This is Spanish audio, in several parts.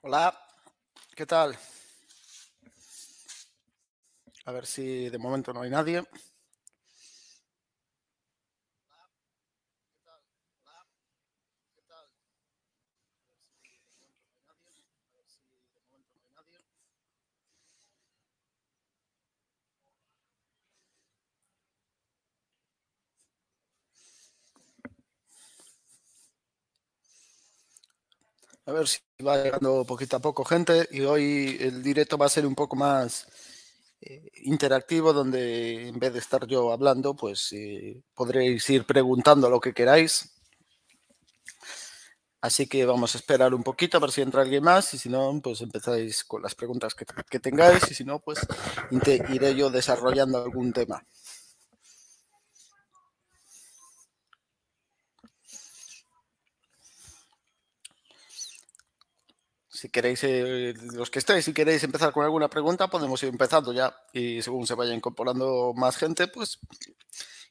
Hola, ¿qué tal? A ver si de momento no hay nadie. A ver si va llegando poquito a poco gente y hoy el directo va a ser un poco más eh, interactivo donde en vez de estar yo hablando, pues eh, podréis ir preguntando lo que queráis. Así que vamos a esperar un poquito a ver si entra alguien más y si no, pues empezáis con las preguntas que, que tengáis y si no, pues iré yo desarrollando algún tema. si queréis, eh, los que estáis, si queréis empezar con alguna pregunta, podemos ir empezando ya. Y según se vaya incorporando más gente, pues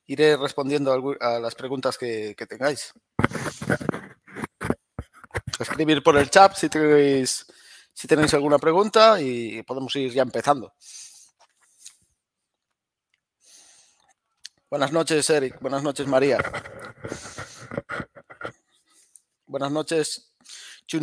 iré respondiendo a, las preguntas que, tengáis. Escribir por el chat si tenéis, si tenéis alguna pregunta y podemos ir ya empezando. Buenas noches, Eric. Buenas noches, María. Buenas noches, Chu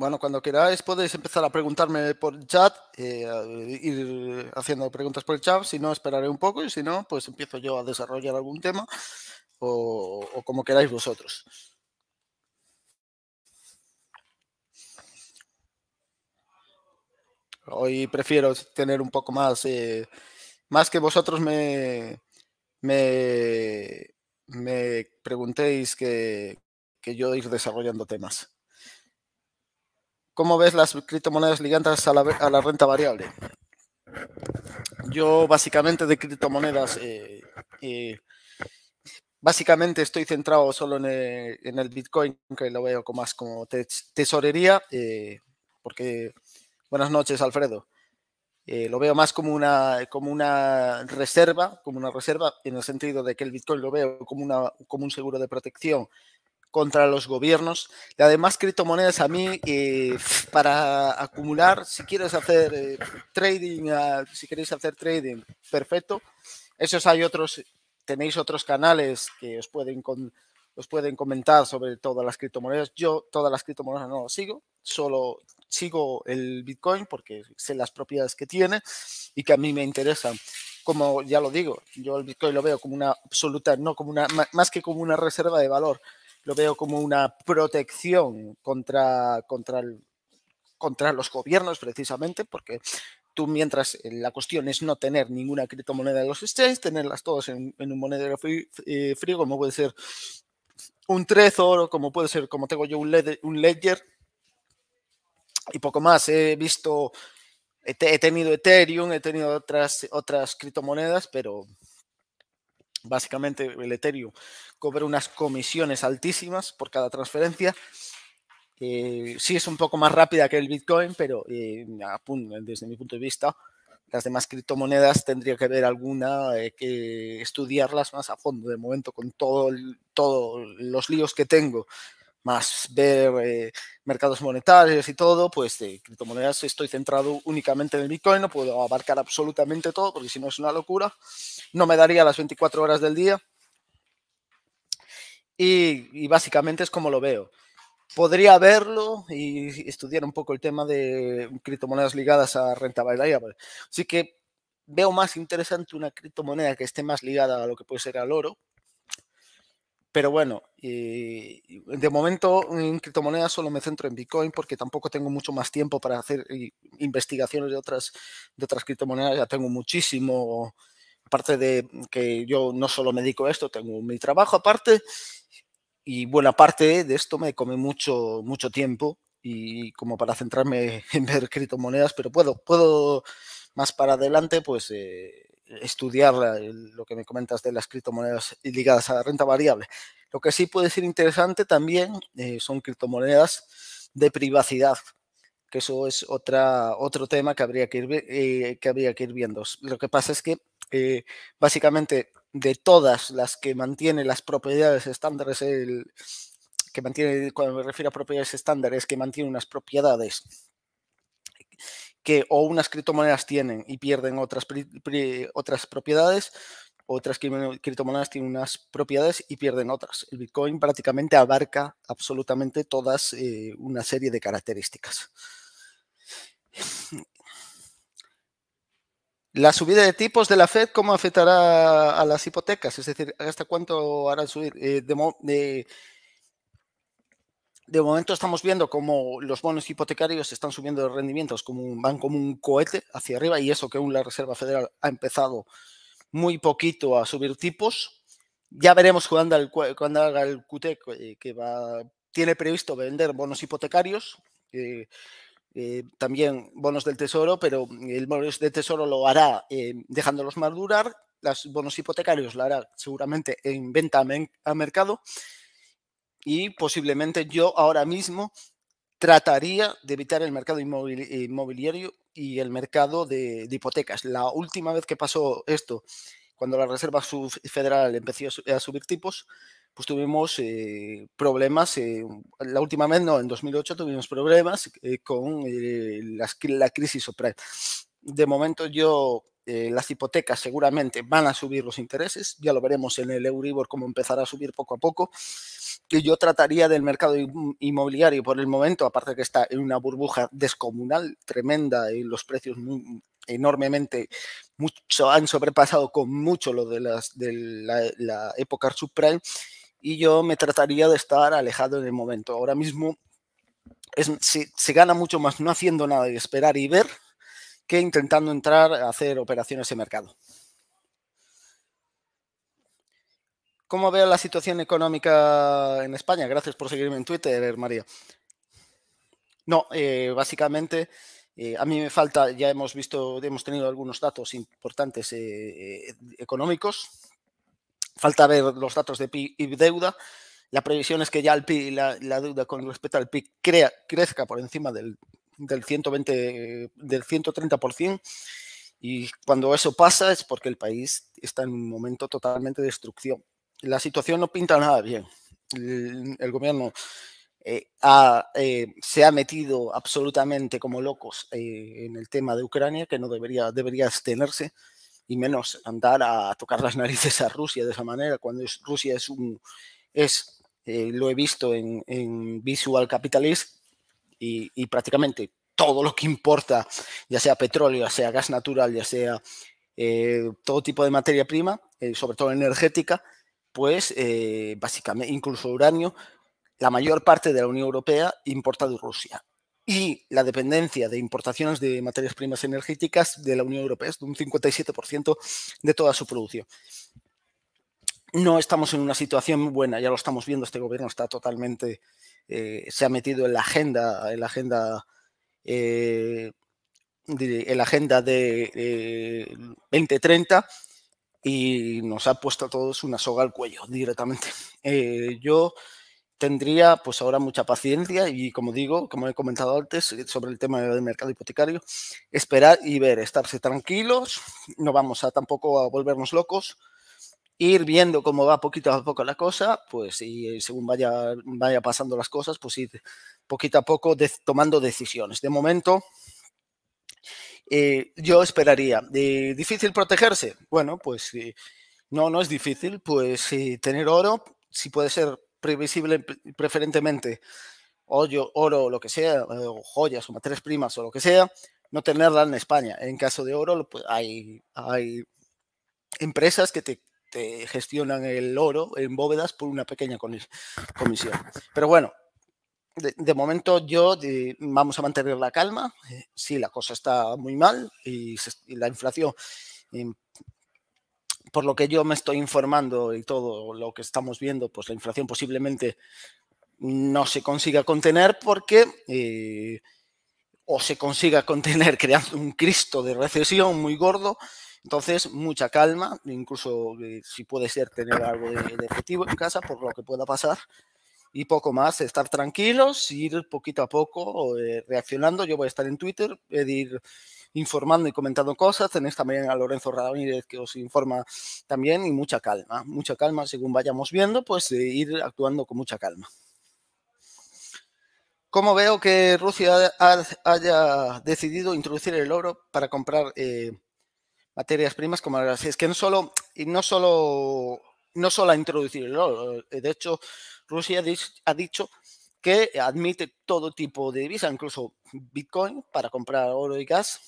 Bueno, cuando queráis podéis empezar a preguntarme por el chat, eh, ir haciendo preguntas por el chat, si no esperaré un poco y si no, pues empiezo yo a desarrollar algún tema o, como queráis vosotros. Hoy prefiero tener un poco más, eh, más que vosotros me, me, preguntéis que yo ir desarrollando temas. ¿Cómo ves las criptomonedas ligadas a la, a la renta variable? Yo básicamente de criptomonedas, eh, eh, básicamente estoy centrado solo en el, Bitcoin, que lo veo más como tesorería, eh, porque buenas noches Alfredo. lo veo más como una, como una reserva, como una reserva en el sentido de que el Bitcoin lo veo como, como un seguro de protección contra los gobiernos. Y además, criptomonedas a mí, eh, para acumular, si quieres hacer eh, trading, ah, si queréis hacer trading, perfecto. Esos hay otros, tenéis otros canales que os pueden, pueden comentar sobre todas las criptomonedas. Yo todas las criptomonedas no las sigo, solo sigo el Bitcoin porque sé las propiedades que tiene y que a mí me interesan como ya lo digo, yo el Bitcoin lo veo como una absoluta, no como una, más que como una reserva de valor lo veo como una protección contra, contra, contra los gobiernos precisamente, porque tú mientras eh, la cuestión es no tener ninguna criptomoneda en los exchanges, tenerlas todas en, un monedero frío, eh, como puede ser un tres oro como puede ser, como tengo yo, un, Ledger y poco más. He visto, he, tenido Ethereum, he tenido otras, otras criptomonedas, pero básicamente el Ethereum cobra unas comisiones altísimas por cada transferencia. Eh, sí es un poco más rápida que el Bitcoin, pero eh, desde mi punto de vista, las demás criptomonedas tendría que ver alguna eh, que estudiarlas más a fondo. De momento, con todos los líos que tengo, más ver eh, mercados monetarios y todo, pues de criptomonedas estoy centrado únicamente en el Bitcoin, no puedo abarcar absolutamente todo, porque si no es una locura. No me daría las 24 horas del día y, básicamente es como lo veo. Podría verlo y estudiar un poco el tema de criptomonedas ligadas a renta variable. Así que veo más interesante una criptomoneda que esté más ligada a lo que puede ser al oro. Pero bueno, de momento en criptomonedas solo me centro en Bitcoin porque tampoco tengo mucho más tiempo para hacer eh, investigaciones de otras, de otras criptomonedas. Ya tengo muchísimo, aparte de que yo no solo me dedico a esto, tengo mi trabajo aparte y buena parte de esto me come mucho, mucho tiempo y como para centrarme en ver criptomonedas, pero puedo, puedo más para adelante, pues eh, estudiar lo que me comentas de las criptomonedas ligadas a la renta variable. Lo que sí puede ser interesante también eh, son criptomonedas de privacidad, que eso es otra, otro tema que habría que, ir, eh, que habría que ir viendo. Lo que pasa es que básicamente de todas las que mantiene las propiedades estándares, el, que mantiene, cuando me refiero a propiedades estándares, que mantiene unas propiedades que o unas criptomonedas tienen y pierden otras, otras propiedades, otras criptomonedas tienen unas propiedades y pierden otras. El Bitcoin prácticamente abarca absolutamente todas eh, una serie de características. La subida de tipos de la Fed, ¿cómo afectará a las hipotecas? Es decir, ¿hasta cuánto harán subir? Eh, de, momento estamos viendo cómo los bonos hipotecarios están subiendo de rendimientos, como van como un cohete hacia arriba, y eso que aún la Reserva Federal ha empezado muy poquito a subir tipos. Ya veremos cuando, haga el QT, eh, que va, tiene previsto vender bonos hipotecarios. Eh, eh, también bonos del tesoro, pero el bonos del tesoro lo hará eh, dejándolos madurar, los bonos hipotecarios lo hará seguramente en venta a, mercado y posiblemente yo ahora mismo trataría de evitar el mercado inmobiliario y el mercado de, de, hipotecas. La última vez que pasó esto, cuando la Reserva Federal empezó a subir tipos, pues tuvimos eh, problemas, la última vez no, en 2008 tuvimos problemas eh, con eh, la crisis subprime. De momento yo, las hipotecas seguramente van a subir los intereses, ya lo veremos en el Euribor cómo empezará a subir poco a poco, y yo trataría del mercado mm, inmobiliario por el momento, aparte que está en una burbuja descomunal, tremenda, y los precios enormemente, mucho, han sobrepasado con mucho lo de, las, la, la época subprime y yo me trataría de estar alejado en el momento. Ahora mismo se, gana mucho más no haciendo nada y esperar y ver que intentando entrar a hacer operaciones de mercado. ¿Cómo veo la situación económica en España? Gracias por seguirme en Twitter, María. No, eh, básicamente eh, a mí me falta, ya hemos visto, hemos tenido algunos datos importantes eh, económicos Falta ver los datos de PIB y deuda. La previsión es que ya el PIB y la, deuda con respecto al PIB crezca por encima del, del 120, del 130%. Y cuando eso pasa es porque el país está en un momento totalmente de destrucción. La situación no pinta nada bien. El, gobierno eh, eh, se ha metido absolutamente como locos eh, en el tema de Ucrania, que no debería, debería abstenerse y menos andar a tocar las narices a Rusia de esa manera, cuando Rusia es un, es, eh, lo he visto en, en Visual Capitalist y, prácticamente todo lo que importa, ya sea petróleo, ya sea gas natural, ya sea eh, todo tipo de materia prima, eh, sobre todo energética, pues básicamente, incluso uranio, la mayor parte de la Unión Europea importa de Rusia y la dependencia de importaciones de materias primas energéticas de la Unión Europea es de un 57% de toda su producción. No estamos en una situación buena, ya lo estamos viendo, este gobierno está totalmente, eh, se ha metido en la agenda, en eh, agenda de, agenda de 2030 y nos ha puesto a todos una soga al cuello directamente. Eh, yo tendría pues ahora mucha paciencia y como digo, como he comentado antes eh, sobre el tema del mercado hipotecario, esperar y ver, estarse tranquilos, no vamos a tampoco a volvernos locos, ir viendo cómo va poquito a poco la cosa, pues y eh, según vaya, vaya pasando las cosas, pues ir poquito a poco tomando decisiones. De momento, eh, yo esperaría. ¿Difícil protegerse? Bueno, pues no, no es difícil, pues tener oro, si puede ser previsible preferentemente oro, oro o lo que sea, o joyas o materias primas o lo que sea, no tenerla en España. En caso de oro, pues hay, hay empresas que te, gestionan el oro en bóvedas por una pequeña comisión. Pero bueno, de, momento yo vamos a mantener la calma. si eh, sí, la cosa está muy mal y la inflación em, por lo que yo me estoy informando y todo lo que estamos viendo, pues la inflación posiblemente no se consiga contener porque eh, o se consiga contener creando un Cristo de recesión muy gordo. Entonces, mucha calma, incluso eh, si puede ser tener algo de, efectivo en casa por lo que pueda pasar y poco más, estar tranquilos, ir poquito a poco eh, reaccionando. Yo voy a estar en Twitter, pedir informando y comentando cosas. Tenéis también a Lorenzo Ramírez que os informa también y mucha calma, mucha calma según vayamos viendo, pues ir actuando con mucha calma. Como veo que Rusia haya decidido introducir el oro para comprar eh, materias primas como las Es que no solo, y no solo, no solo ha introducir el oro, eh, de hecho, Rusia ha dicho que admite todo tipo de divisa, incluso Bitcoin, para comprar oro y gas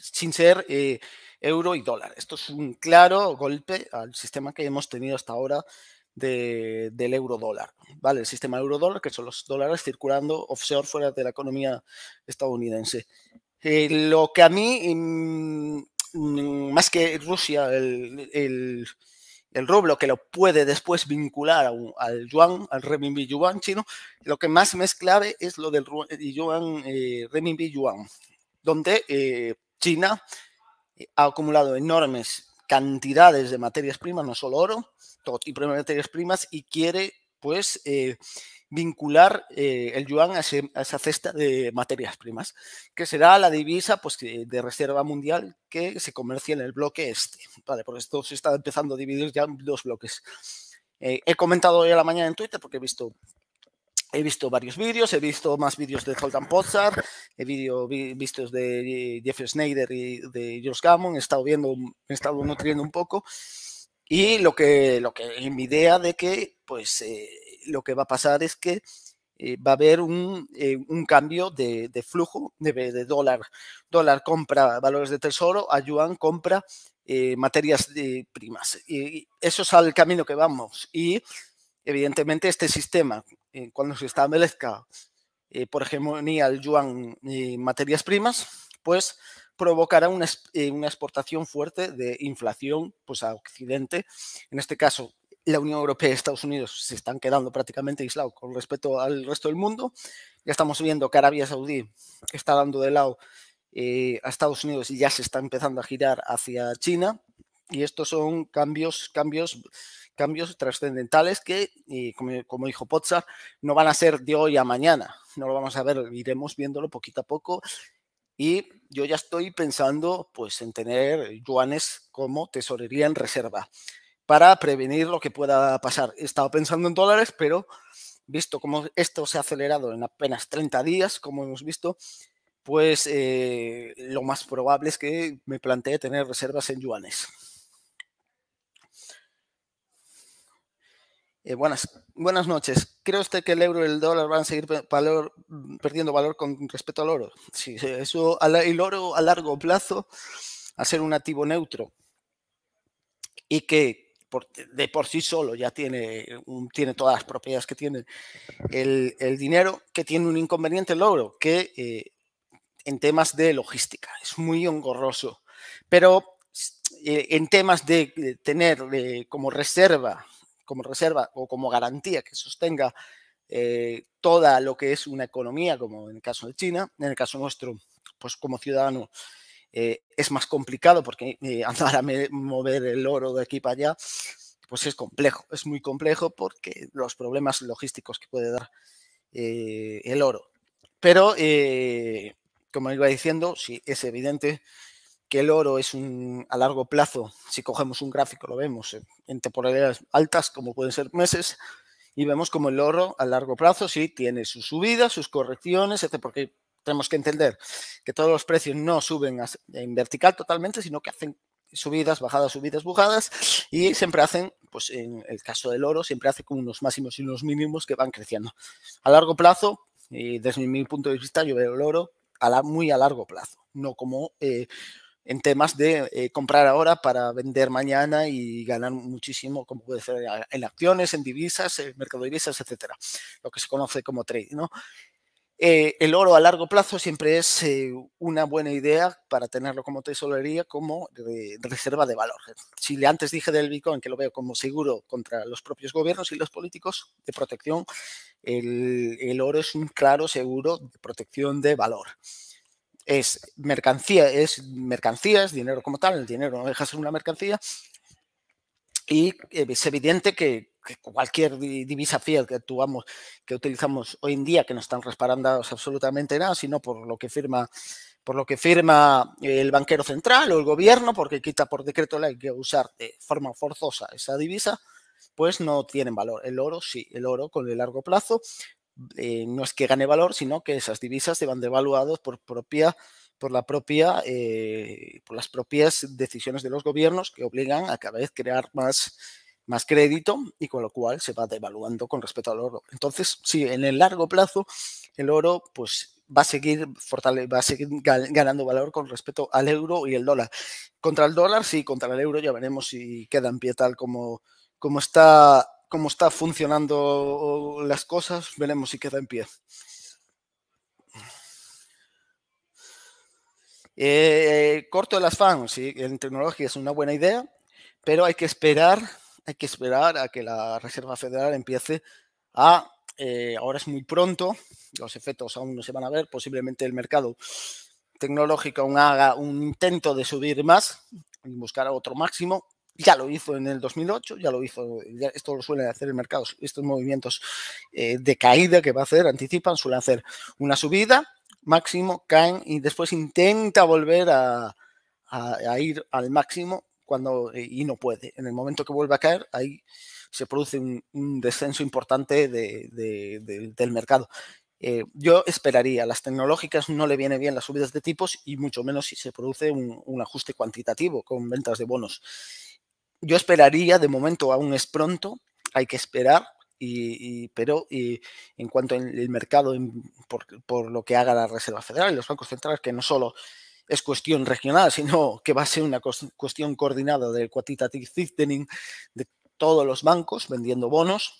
sin ser eh, euro y dólar. Esto es un claro golpe al sistema que hemos tenido hasta ahora del euro dólar, ¿vale? El sistema euro dólar, que son los dólares circulando offshore fuera de la economía estadounidense. Eh, lo que a mí, mm, mm, más que Rusia, el, el, rublo que lo puede después vincular al yuan, al renminbi yuan chino, lo que más me es clave es lo del yuan, eh, renminbi yuan, donde China eh, ha acumulado enormes cantidades de materias primas, no solo oro, todo materias primas, y quiere pues eh, vincular eh, el yuan a, esa cesta de materias primas, que será la divisa pues, de reserva mundial que se comercia en el bloque este. Vale, por esto se está empezando a dividir ya en dos bloques. he comentado hoy a la mañana en Twitter porque he visto He visto varios vídeos, he visto más vídeos de Holden Pozar, he visto vídeos de eh, Jeff Snyder y de George Gammon, he estado viendo, he estado nutriendo un poco. Y lo que, lo que, mi idea de que, pues, eh, lo que va a pasar es que eh, va a haber un, cambio de, flujo de, dólar. Dólar compra valores de tesoro, a yuan compra materias primas. Y eso es al camino que vamos. Y evidentemente este sistema cuando se establezca eh, por hegemonía el yuan en materias primas, pues provocará una, eh, una, exportación fuerte de inflación pues, a Occidente. En este caso, la Unión Europea y Estados Unidos se están quedando prácticamente aislados con respecto al resto del mundo. Ya estamos viendo que Arabia Saudí está dando de lado eh, a Estados Unidos y ya se está empezando a girar hacia China. Y estos son cambios, cambios cambios trascendentales que, eh, como, dijo Potsar, no van a ser de hoy a mañana. No lo vamos a ver, iremos viéndolo poquito a poco. Y yo ya estoy pensando pues, en tener yuanes como tesorería en reserva para prevenir lo que pueda pasar. He estado pensando en dólares, pero visto cómo esto se ha acelerado en apenas 30 días, como hemos visto, pues eh, lo más probable es que me plantee tener reservas en yuanes. Eh, buenas, buenas noches. ¿Cree usted que el euro y el dólar van a seguir mm, perdiendo valor con respecto al oro? Sí, eso, el oro a largo plazo a ser un activo neutro y que de por sí solo ya tiene, todas las propiedades que tiene el, dinero, que tiene un inconveniente el oro, que eh, en temas de logística es muy engorroso, pero eh, en temas de tener como reserva como reserva o como garantía que sostenga eh, toda lo que es una economía, como en el caso de China, en el caso nuestro, pues como ciudadano eh, es más complicado porque eh, andar a mover el oro de aquí para allá, pues es complejo, es muy complejo porque los problemas logísticos que puede dar el oro. Pero, como iba diciendo, sí, es evidente que el oro es un, a largo plazo, si cogemos un gráfico lo vemos en temporalidades altas como pueden ser meses, y vemos como el oro a largo plazo sí tiene sus subidas, sus correcciones, etc. Porque tenemos que entender que todos los precios no suben en vertical totalmente, sino que hacen subidas, bajadas, subidas, bajadas, y siempre hacen, pues en el caso del oro, siempre hace como unos máximos y unos mínimos que van creciendo. A largo plazo, y desde mi punto de vista, yo veo el oro muy a largo plazo, no como... Eh, en temas de eh, comprar ahora para vender mañana y ganar muchísimo, como puede ser en acciones, en divisas, en mercado de divisas, etcétera, lo que se conoce como trade, ¿no? Eh, el oro a largo plazo siempre es eh, una buena idea para tenerlo como tesorería, como reserva de valor. Si le antes dije del Bitcoin que lo veo como seguro contra los propios gobiernos y los políticos de protección, el oro es un claro seguro de protección de valor es mercancía, es mercancías, dinero como tal, el dinero no deja de ser una mercancía. Y eh, es evidente que, cualquier divisa fiel que actuamos, que utilizamos hoy en día, que no están respaldados absolutamente nada, sino por lo que firma por lo que firma el banquero central o el gobierno, porque quita por decreto la que usar de forma forzosa esa divisa, pues no tienen valor. El oro sí, el oro con el largo plazo eh, no es que gane valor, sino que esas divisas se van devaluadas por propia por la propia eh, por las propias decisiones de los gobiernos que obligan a cada vez crear más más crédito y con lo cual se va devaluando con respecto al oro. Entonces, sí, en el largo plazo el oro pues va a seguir fortale va a seguir ganando valor con respecto al euro y el dólar. Contra el dólar sí, contra el euro ya veremos si queda en pie tal como como está cómo está funcionando las cosas, veremos si queda en pie. Eh, corto de las fans, ¿sí? en tecnología es una buena idea, pero hay que esperar, hay que esperar a que la Reserva Federal empiece a, eh, ahora es muy pronto, los efectos aún no se van a ver, posiblemente el mercado tecnológico aún haga un intento de subir más y buscar otro máximo, ya lo hizo en el 2008, ya lo hizo, esto lo suele hacer el mercado, estos movimientos eh, de caída que va a hacer, anticipan, suelen hacer una subida, máximo, caen y después intenta volver a, ir al máximo cuando eh, y no puede. En el momento que vuelve a caer, ahí se produce un, descenso importante del mercado. Eh, yo esperaría, las tecnológicas no le vienen bien las subidas de tipos y mucho menos si se produce un ajuste cuantitativo con ventas de bonos yo esperaría, de momento aún es pronto, hay que esperar, y, pero en cuanto al mercado, por, lo que haga la Reserva Federal y los bancos centrales, que no solo es cuestión regional, sino que va a ser una cuestión coordinada del quantitative thickening de todos los bancos vendiendo bonos.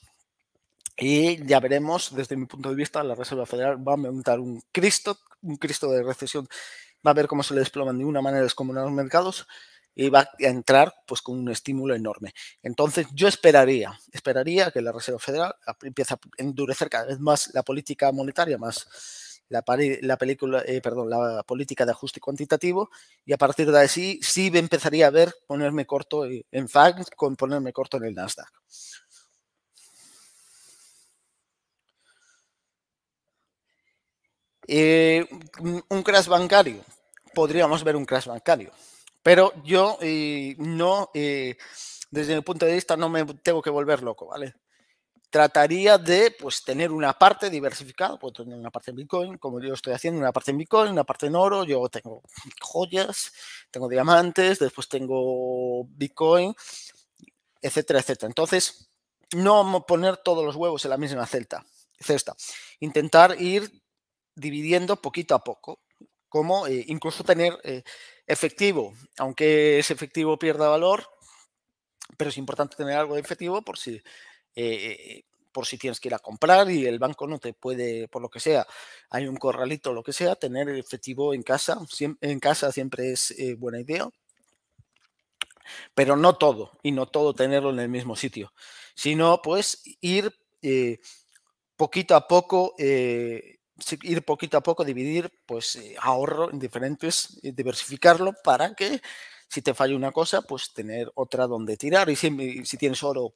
Y ya veremos, desde mi punto de vista, la Reserva Federal va a aumentar un Cristo, un Cristo de recesión. Va a ver cómo se le desploman de una manera descomunal los mercados, y va a entrar pues con un estímulo enorme. Entonces yo esperaría, esperaría que la Reserva Federal empiece a endurecer cada vez más la política monetaria, más la, película, eh, perdón, la política de ajuste cuantitativo y a partir de ahí sí, empezaría a ver ponerme corto en FAG con ponerme corto en el Nasdaq. Eh, un crash bancario. Podríamos ver un crash bancario. Pero yo eh, no, eh, desde mi punto de vista, no me tengo que volver loco, ¿vale? Trataría de pues, tener una parte diversificada, tener una parte en Bitcoin, como yo estoy haciendo, una parte en Bitcoin, una parte en oro, yo tengo joyas, tengo diamantes, después tengo Bitcoin, etcétera, etcétera. Entonces, no poner todos los huevos en la misma celta, cesta, intentar ir dividiendo poquito a poco, como eh, incluso tener eh, efectivo, aunque ese efectivo pierda valor, pero es importante tener algo de efectivo por si, eh, por si tienes que ir a comprar y el banco no te puede, por lo que sea, hay un corralito, lo que sea, tener efectivo en casa, en casa siempre es buena idea. Pero no todo, y no todo tenerlo en el mismo sitio, sino pues ir poquito a poco ir poquito a poco, dividir pues eh, ahorro en diferentes, eh, diversificarlo para que si te falla una cosa, pues tener otra donde tirar. Y si, tienes oro,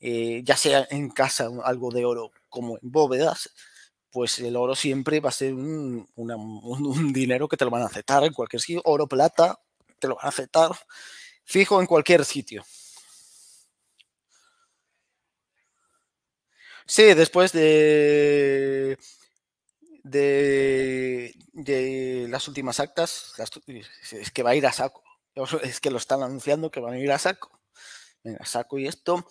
eh, ya sea en casa algo de oro como en bóvedas, pues el oro siempre va a ser un, un dinero que te lo van a aceptar en cualquier sitio. Oro, plata, te lo van a aceptar fijo en cualquier sitio. Sí, después de de, las últimas actas, es que va a ir a saco. Es que lo están anunciando que van a ir a saco. Venga, saco y esto.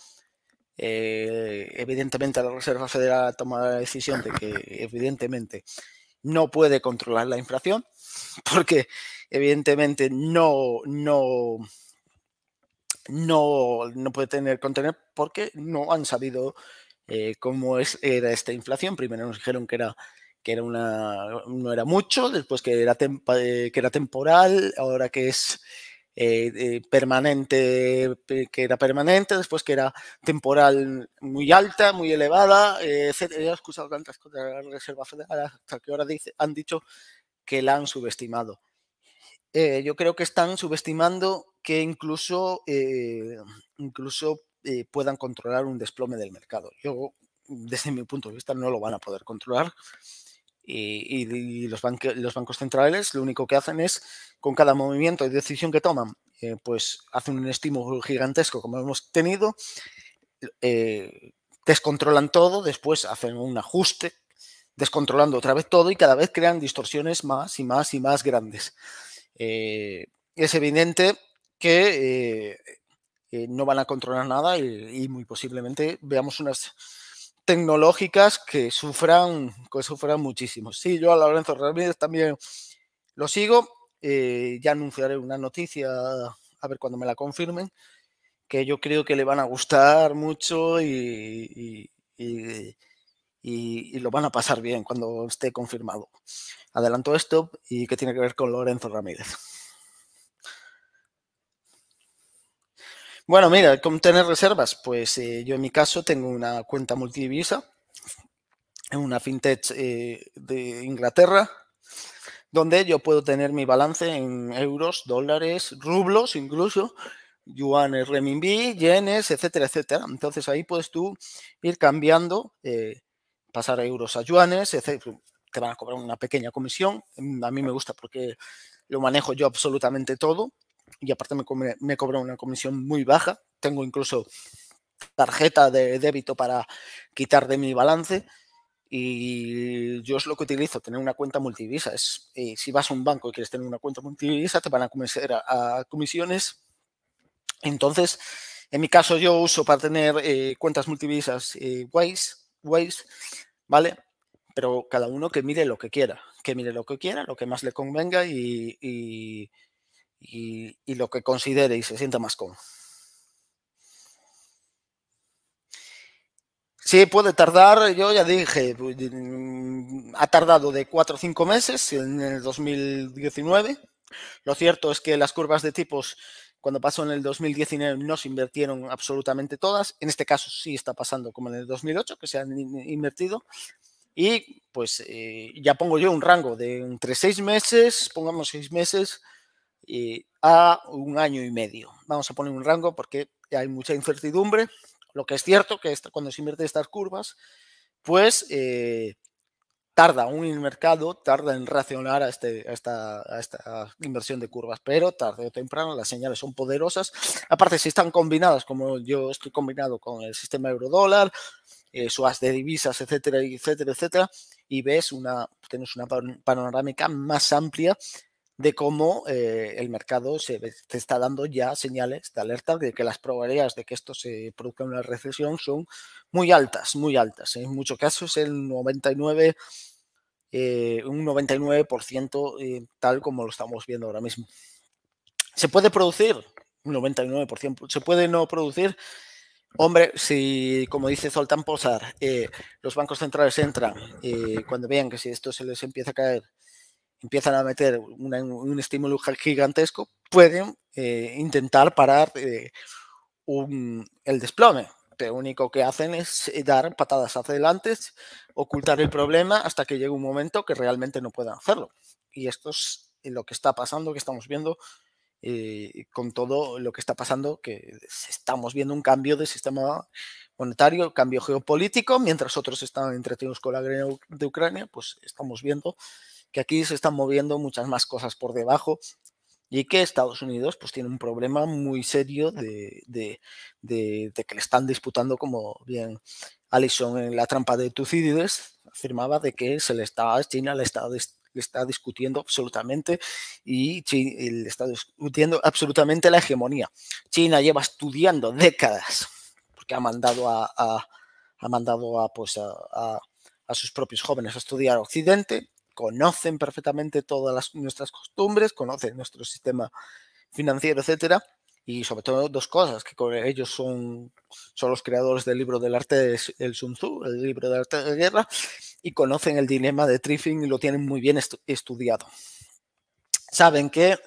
Eh, evidentemente la Reserva Federal ha tomado la decisión de que evidentemente no puede controlar la inflación, porque evidentemente no, no, no, puede tener contener porque no han sabido eh, cómo era esta inflación. Primero nos dijeron que era que era una, no era mucho, después que era, eh, que era temporal, ahora que es eh, eh, permanente, que era permanente, después que era temporal muy alta, muy elevada, etc. He escuchado tantas cosas de la Reserva Federal hasta que ahora dice, han dicho que la han subestimado. yo creo que están subestimando que incluso, incluso puedan controlar un desplome del mercado. Yo, desde mi punto de vista, no lo van a poder controlar y, los, bancos centrales lo único que hacen es, con cada movimiento y decisión que toman, eh, pues hacen un estímulo gigantesco como hemos tenido, eh, descontrolan todo, después hacen un ajuste, descontrolando otra vez todo y cada vez crean distorsiones más y más y más grandes. Eh, es evidente que no van a controlar nada y muy posiblemente veamos unas tecnológicas que sufran, que sufran muchísimo. Sí, yo a Lorenzo Ramírez también lo sigo. Eh, ya anunciaré una noticia, a ver cuando me la confirmen, que yo creo que le van a gustar mucho y, y, y lo van a pasar bien cuando esté confirmado. Adelanto esto y que tiene que ver con Lorenzo Ramírez. Bueno, mira, ¿cómo tener reservas? Pues eh, yo en mi caso tengo una cuenta multidivisa en una fintech eh, de Inglaterra, donde yo puedo tener mi balance en euros, dólares, rublos incluso, yuanes, eh, renminbi, yenes, etcétera, etcétera. Entonces ahí puedes tú ir cambiando, pasar euros a yuanes, etcétera. Te van a cobrar una pequeña comisión. A mí me gusta porque lo manejo yo absolutamente todo y aparte me, me cobra una comisión muy baja. Tengo incluso tarjeta de débito para quitar de mi balance y yo es lo que utilizo, tener una cuenta multivisa. Es, eh, si vas a un banco y quieres tener una cuenta multivisa, te van a comer a, comisiones. Entonces, en mi caso yo uso para tener eh, cuentas multivisas eh, Wise Waze, ¿vale? Pero cada uno que mire lo que quiera, que mire lo que quiera, lo que más le convenga y y, lo que considere y se sienta más cómodo. Sí, puede tardar, yo ya dije, pues, mm, ha tardado de 4 o 5 meses en el 2019. Lo cierto es que las curvas de tipos, cuando pasó en el 2019, no se invirtieron absolutamente todas. En este caso sí está pasando como en el 2008, que se han invertido. Y pues eh, ya pongo yo un rango de entre 6 meses, pongamos 6 meses, eh, a un año y medio. Vamos a poner un rango porque hay mucha incertidumbre. Lo que es cierto que cuando se invierte estas curvas, pues eh, tarda un mercado, tarda en reaccionar este, a, esta, inversión de curvas, pero tarde o temprano las señales son poderosas. Aparte, si están combinadas, como yo estoy combinado con el sistema eurodólar, eh, de divisas, etcétera, etcétera, etcétera, y ves una, tienes una panorámica más amplia de cómo eh, el mercado se está dando ya señales de alerta de que las probabilidades de que esto se produzca una recesión son muy altas, muy altas. ¿eh? En muchos casos el 99, eh, un 99% tal como lo estamos viendo ahora mismo. ¿Se puede producir? Un 99%. ¿Se puede no producir? Hombre, si, como dice Zoltán Posar, los bancos centrales entran cuando vean que si esto se les empieza a caer, empiezan a meter un estímulo gigantesco, pueden eh, intentar parar eh, el desplome. Lo único que hacen es eh, dar patadas hacia adelante, ocultar el problema hasta que llegue un momento que realmente no puedan hacerlo. Y esto es lo que está pasando, que estamos viendo con todo lo que está pasando, que estamos viendo un cambio de sistema monetario, cambio geopolítico, mientras otros están entretenidos con la guerra de Ucrania, pues estamos viendo que aquí se están moviendo muchas más cosas por debajo y que Estados Unidos pues tiene un problema muy serio de, que le están disputando, como bien Allison en la trampa de Tucídides afirmaba, de que se le está, China le está, está discutiendo absolutamente y, le está discutiendo absolutamente la hegemonía. China lleva estudiando décadas porque ha mandado a, ha mandado pues, a sus propios jóvenes a estudiar Occidente conocen perfectamente todas nuestras costumbres, conocen nuestro sistema financiero, etcétera. Y sobre todo dos cosas, que con ellos son, son los creadores del libro del arte el Sun Tzu, el libro del arte de guerra, y conocen el dilema de Triffin y lo tienen muy bien estudiado. Saben que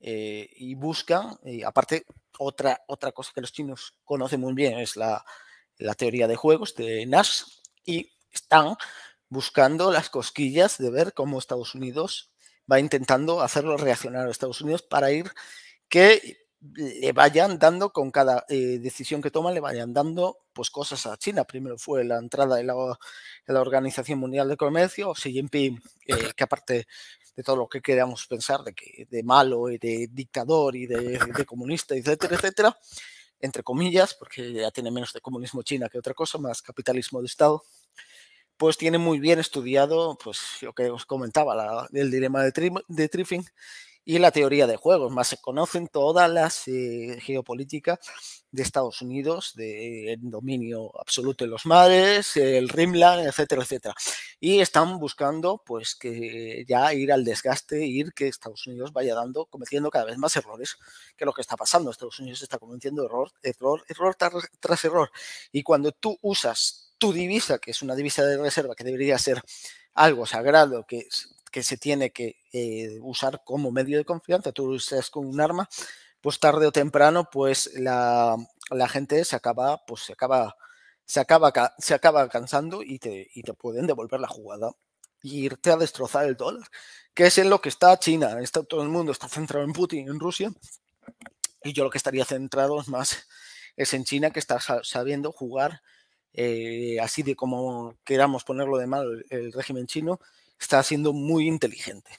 eh, y buscan, y aparte otra, otra cosa que los chinos conocen muy bien es la, la teoría de juegos de Nash y están buscando las cosquillas de ver cómo Estados Unidos va intentando hacerlo reaccionar a Estados Unidos para ir que le vayan dando con cada eh, decisión que toma, le vayan dando pues cosas a China. Primero fue la entrada de la, la Organización Mundial de Comercio, Xi Jinping, eh, que aparte de todo lo que queramos pensar de, que, de malo y de dictador y de, de comunista, etcétera, etcétera, entre comillas, porque ya tiene menos de comunismo China que otra cosa, más capitalismo de Estado pues tiene muy bien estudiado, pues lo que os comentaba, el dilema de, Triffin y la teoría de juegos. Más se conocen todas las eh, geopolíticas de Estados Unidos, de dominio absoluto en los mares, el Rimland, etcétera, etcétera. Y están buscando, pues, que ya ir al desgaste, ir que Estados Unidos vaya dando, cometiendo cada vez más errores, que lo que está pasando. Estados Unidos está cometiendo error, error, error tras error. Y cuando tú usas tu divisa, que es una divisa de reserva, que debería ser algo sagrado, que, se tiene que eh, usar como medio de confianza, tú lo usas como un arma, pues tarde o temprano, pues la, gente se acaba, pues se acaba, se acaba, se acaba cansando y te, te pueden devolver la jugada y irte a destrozar el dólar, que es en lo que está China, está, todo el mundo está centrado en Putin, en Rusia, y yo lo que estaría centrado más es en China, que está sabiendo jugar eh, así de como queramos ponerlo de mal el régimen chino, está siendo muy inteligente.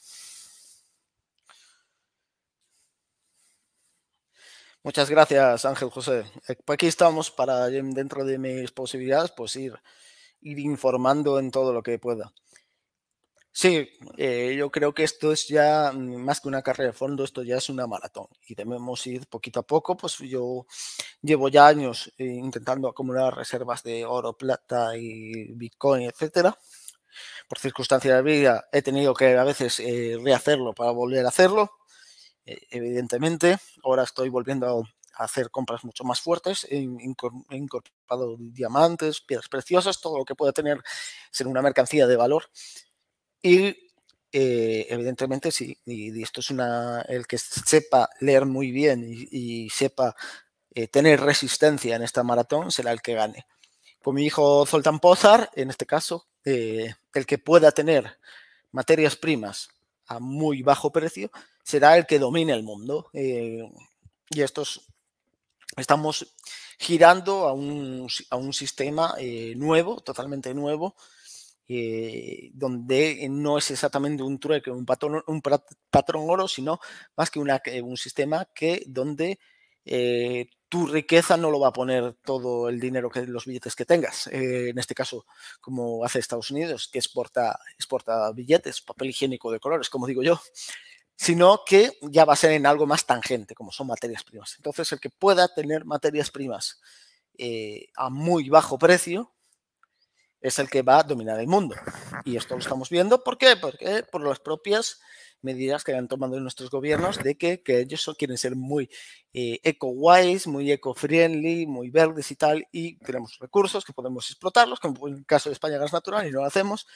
Muchas gracias, Ángel José. Eh, pues, aquí estamos para, dentro de mis posibilidades, pues ir, ir informando en todo lo que pueda. Sí, eh, yo creo que esto es ya mm, más que una carrera de fondo, esto ya es una maratón y debemos ir poquito a poco. Pues yo llevo ya años eh, intentando acumular reservas de oro, plata y bitcoin, etcétera. Por circunstancias de vida he tenido que a veces eh, rehacerlo para volver a hacerlo, e, evidentemente. Ahora estoy volviendo a hacer compras mucho más fuertes, he incorporado diamantes, piedras preciosas, todo lo que pueda tener ser una mercancía de valor y eh, evidentemente, sí, y esto es una, el que sepa leer muy bien y, sepa eh, tener resistencia en esta maratón será el que gane. Con mi hijo Zoltán Pozar, en este caso, eh, el que pueda tener materias primas a muy bajo precio será el que domine el mundo. y estos estamos girando a un, a un sistema nuevo, totalmente nuevo, eh, donde no es exactamente un trueque, un patrón, un patrón oro, sino más que eh, un sistema que donde eh, tu riqueza no lo va a poner todo el dinero que los billetes que tengas. en este caso, como hace Estados Unidos, que exporta, exporta billetes, papel higiénico de colores, como digo yo, sino que ya va a ser en algo más tangente, como son materias primas. Entonces, el que pueda tener materias primas a muy bajo precio, es el que va a dominar el mundo. Y esto lo estamos viendo, ¿por qué? Porque por las propias medidas que han tomado nuestros gobiernos de que, ellos quieren ser muy eh, eco-wise, muy eco-friendly, muy verdes y tal, y tenemos recursos que podemos explotarlos, como en el caso de España gas natural, y no lo hacemos,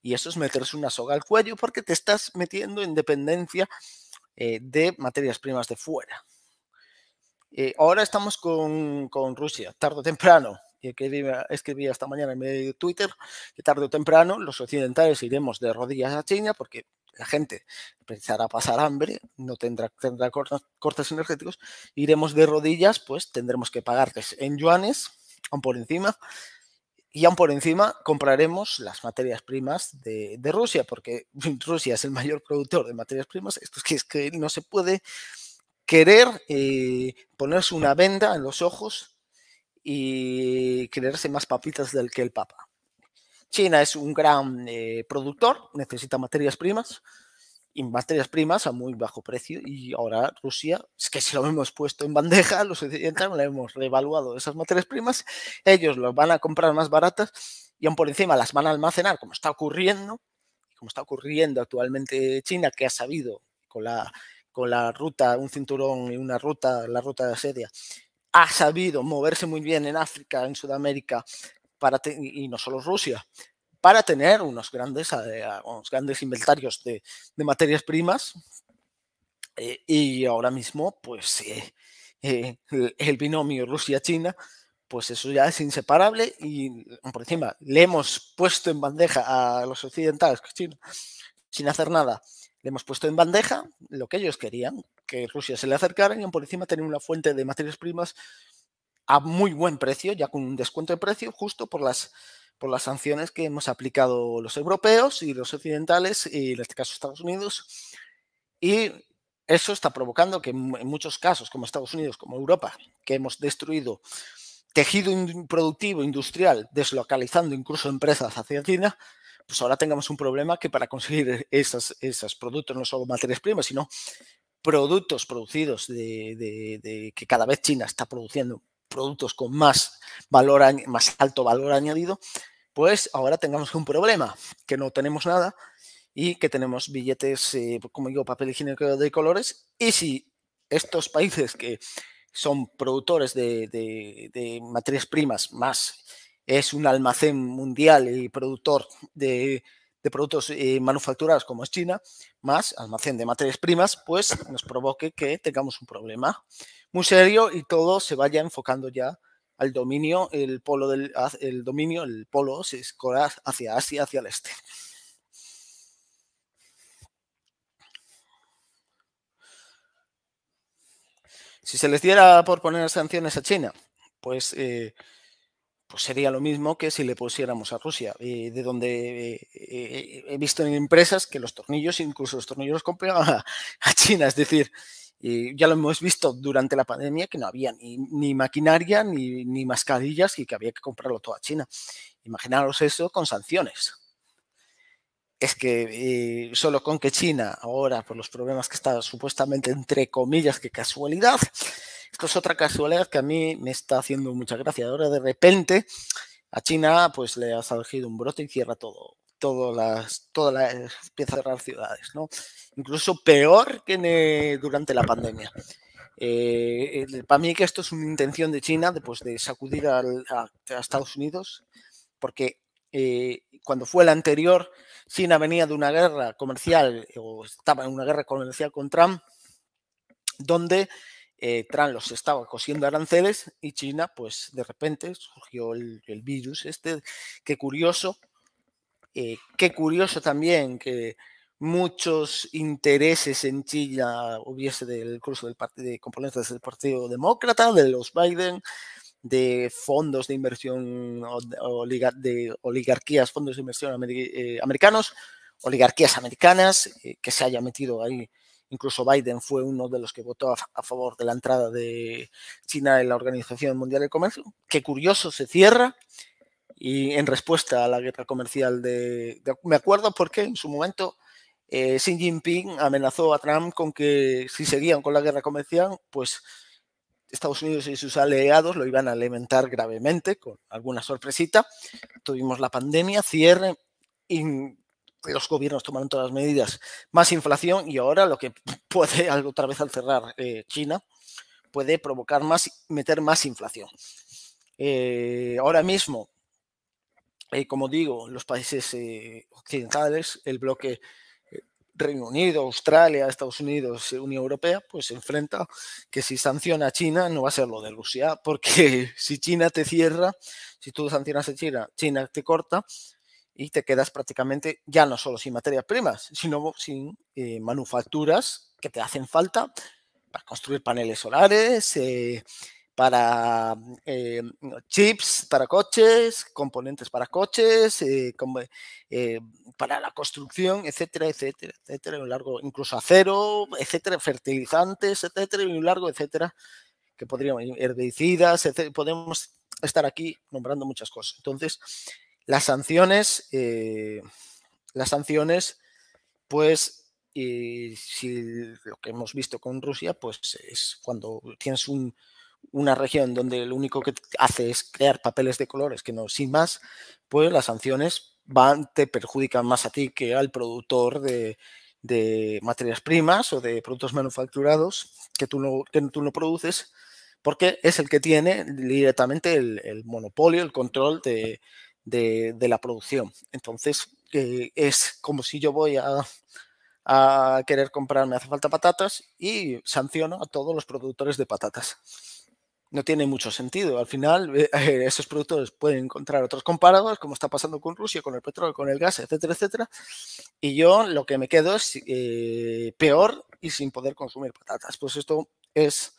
y eso es meterse una soga al cuello porque te estás metiendo en dependencia eh, de materias primas de fuera. Eh, ahora estamos con Rusia, tarde o temprano, que escribía, esta mañana en medio de Twitter, que tarde o temprano los occidentales iremos de rodillas a China porque la gente empezará a pasar hambre, no tendrá, cortes energéticos, iremos de rodillas, pues tendremos que pagarles en yuanes, aún por encima, y aún por encima compraremos las materias primas de, Rusia, porque Rusia es el mayor productor de materias primas. Esto es que, no se puede querer eh, ponerse una venda en los ojos y creerse más papitas del que el Papa. China es un gran eh, productor, necesita materias primas y materias primas a muy bajo precio y ahora Rusia, es que si lo hemos puesto en bandeja, los occidentales hemos revaluado esas materias primas, ellos los van a comprar más baratas y aún por encima las van a almacenar, como está ocurriendo, como está ocurriendo actualmente China, que ha sabido con la, con la ruta, un cinturón y una ruta, la ruta de asedia, ha sabido moverse muy bien en África, en Sudamérica, para y no solo Rusia, para tener unos grandes, eh, inventarios de, materias primas. Eh, y ahora mismo, pues eh, el binomio Rusia-China, pues eso ya es inseparable y por encima le hemos puesto en bandeja a los occidentales, China, sin hacer nada, le hemos puesto en bandeja lo que ellos querían, que Rusia se le acercara y por encima tener una fuente de materias primas a muy buen precio, ya con un descuento de precio, justo por las, por las sanciones que hemos aplicado los europeos y los occidentales, y en este caso Estados Unidos. Y eso está provocando que en muchos casos, como Estados Unidos, como Europa, que hemos destruido tejido productivo industrial, deslocalizando incluso empresas hacia China, pues ahora tengamos un problema que para conseguir esos esas productos, no solo materias primas, sino productos producidos de, que cada vez China está produciendo productos con más valor más alto valor añadido, pues ahora tengamos un problema, que no tenemos nada y que tenemos billetes, eh, pues como digo, papel higiénico de colores. Y si estos países que son productores de, de materias primas más es un almacén mundial y productor de, productos eh, manufacturados como es China, más almacén de materias primas, pues nos provoque que tengamos un problema muy serio y todo se vaya enfocando ya al dominio, el polo del el dominio, el polo se hacia Asia, hacia el este. Si se les diera por poner sanciones a China, pues eh, pues sería lo mismo que si le pusiéramos a Rusia, de donde eh, eh, he visto en empresas que los tornillos, incluso los tornillos los compran a, China, es decir, ya lo hemos visto durante la pandemia que no había ni, maquinaria ni, mascadillas mascarillas y que había que comprarlo todo a China. Imaginaros eso con sanciones. Es que eh, solo con que China, ahora por los problemas que está supuestamente entre comillas, que casualidad, esto es otra casualidad que a mí me está haciendo mucha gracia. Ahora de repente a China pues le ha surgido un brote y cierra todo, todas las, todas las, empieza a cerrar ciudades, ¿no? Incluso peor que durante la pandemia. Eh, para mí que esto es una intención de China de, pues, de sacudir a, Estados Unidos, porque eh, cuando fue la anterior, China venía de una guerra comercial o estaba en una guerra comercial con Trump, donde eh, Trump los estaba cosiendo aranceles y China, pues de repente surgió el, virus este. Qué curioso, eh, qué curioso también que muchos intereses en China hubiese del curso del de componentes del Partido Demócrata, de los Biden, de fondos de inversión, de oligarquías, fondos de inversión eh, americanos, oligarquías americanas, que se haya metido ahí Incluso Biden fue uno de los que votó a, favor de la entrada de China en la Organización Mundial del Comercio, que curioso se cierra y en respuesta a la guerra comercial de, me acuerdo porque en su momento eh, Xi Jinping amenazó a Trump con que si seguían con la guerra comercial, pues Estados Unidos y sus aliados lo iban a alimentar gravemente, con alguna sorpresita. Tuvimos la pandemia, cierre, y los gobiernos tomaron todas las medidas, más inflación y ahora lo que puede, otra vez al cerrar eh, China, puede provocar más, meter más inflación. Eh, ahora mismo, eh, como digo, los países occidentales, el bloque Reino Unido, Australia, Estados Unidos, Unión Europea, pues se enfrenta que si sanciona a China no va a ser lo de Rusia, porque si China te cierra, si tú sancionas a China, China te corta, y te quedas prácticamente ya no solo sin materias primas, sino sin eh, manufacturas que te hacen falta para construir paneles solares, eh, para eh, chips para coches, componentes para coches, como, para la construcción, etcétera, etcétera, etcétera, largo, incluso acero, etcétera, fertilizantes, etcétera, y un largo, etcétera, que podríamos, herbicidas, podemos estar aquí nombrando muchas cosas. Entonces, las sanciones, eh, las sanciones, pues, y si lo que hemos visto con Rusia, pues es cuando tienes una región donde lo único que hace es crear papeles de colores que no sin más, pues las sanciones van, te perjudican más a ti que al productor de, materias primas o de productos manufacturados que tú no, tú no produces, porque es el que tiene directamente el monopolio, el control de, de, la producción. Entonces, eh, es como si yo voy a, querer comprar me hace falta patatas y sanciono a todos los productores de patatas. No tiene mucho sentido. Al final, eh, esos productores pueden encontrar otros comparados, como está pasando con Rusia, con el petróleo, con el gas, etcétera, etcétera. Y yo lo que me quedo es eh, peor y sin poder consumir patatas. Pues esto es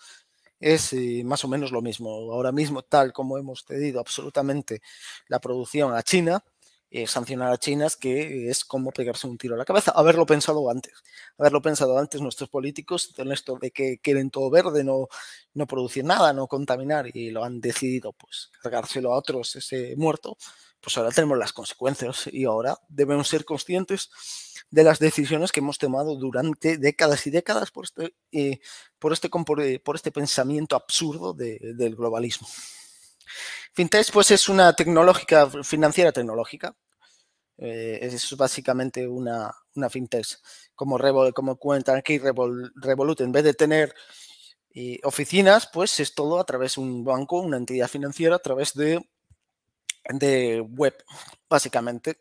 es eh, más o menos lo mismo. Ahora mismo, tal como hemos cedido absolutamente la producción a China, eh, sancionar a China es que es como pegarse un tiro a la cabeza. Haberlo pensado antes, haberlo pensado antes nuestros políticos con esto de que quieren todo verde, no, no producir nada, no contaminar y lo han decidido pues cargárselo a otros ese muerto pues ahora tenemos las consecuencias y ahora debemos ser conscientes de las decisiones que hemos tomado durante décadas y décadas por este, eh, por este, eh, por este pensamiento absurdo del globalismo. Fintech pues es una tecnológica financiera tecnológica. Eh, es básicamente una, fintech como, cuenta como cuentan aquí Revolut. En vez de tener oficinas, pues es todo a través de un banco, una entidad financiera, a través de de web, básicamente.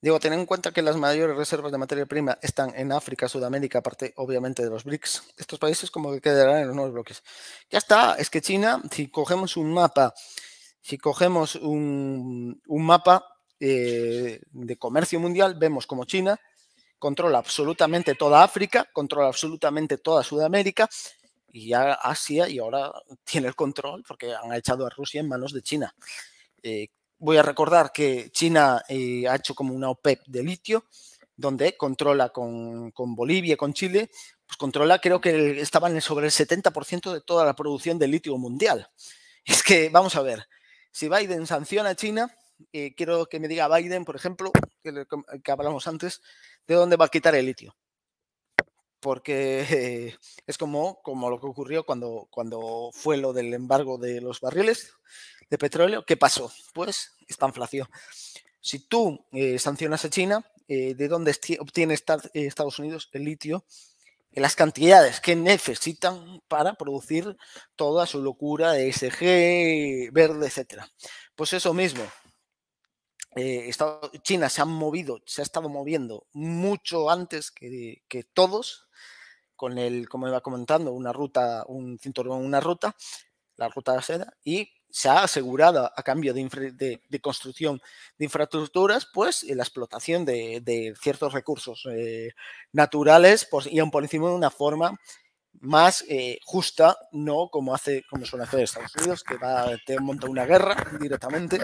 Digo, tener en cuenta que las mayores reservas de materia prima están en África, Sudamérica, aparte obviamente de los BRICS. Estos países como que quedarán en los nuevos bloques. Ya está, es que China, si cogemos un mapa, si cogemos un, mapa eh, de comercio mundial, vemos como China controla absolutamente toda África, controla absolutamente toda Sudamérica y ya Asia y ahora tiene el control porque han echado a Rusia en manos de China. Eh, voy a recordar que China eh, ha hecho como una OPEP e de litio, donde controla con, con Bolivia, con Chile, pues controla, creo que estaban sobre el 70% de toda la producción de litio mundial. Es que, vamos a ver, si Biden sanciona a China, eh, quiero que me diga Biden, por ejemplo, que, hablamos antes, de dónde va a quitar el litio. Porque es como, lo que ocurrió cuando, cuando fue lo del embargo de los barriles de petróleo. ¿Qué pasó? Pues inflación. Si tú eh, sancionas a China, eh, ¿de dónde obtiene Estados Unidos el litio? En las cantidades que necesitan para producir toda su locura de SG verde, etcétera. Pues eso mismo, eh, China se ha movido, se ha estado moviendo mucho antes que, todos, con el, como iba comentando, una ruta, un cinturón, una ruta, la ruta de la seda, y se ha asegurado a cambio de, construcción de infraestructuras, pues la explotación de, ciertos recursos eh, naturales pues, y aún por encima de una forma más eh, justa, no como hace, como suele hacer Estados Unidos, que va, te monta una guerra directamente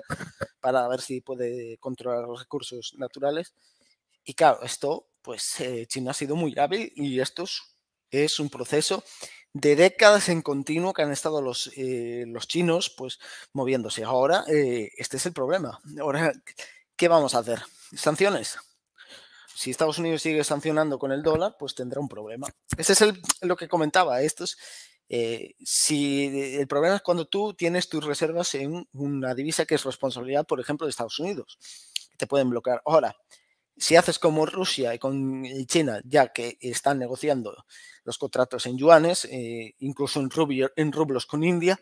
para ver si puede controlar los recursos naturales. Y claro, esto, pues eh, China ha sido muy hábil y esto es, un proceso de décadas en continuo que han estado los, eh, los chinos pues moviéndose. Ahora, este es el problema. Ahora, ¿qué vamos a hacer? ¿Sanciones? si Estados Unidos sigue sancionando con el dólar, pues tendrá un problema. Ese es lo que comentaba. Esto es, eh, si el problema es cuando tú tienes tus reservas en una divisa que es responsabilidad, por ejemplo, de Estados Unidos, te pueden bloquear. Ahora, si haces como Rusia y con China, ya que están negociando los contratos en yuanes, eh, incluso en, en rublos con India,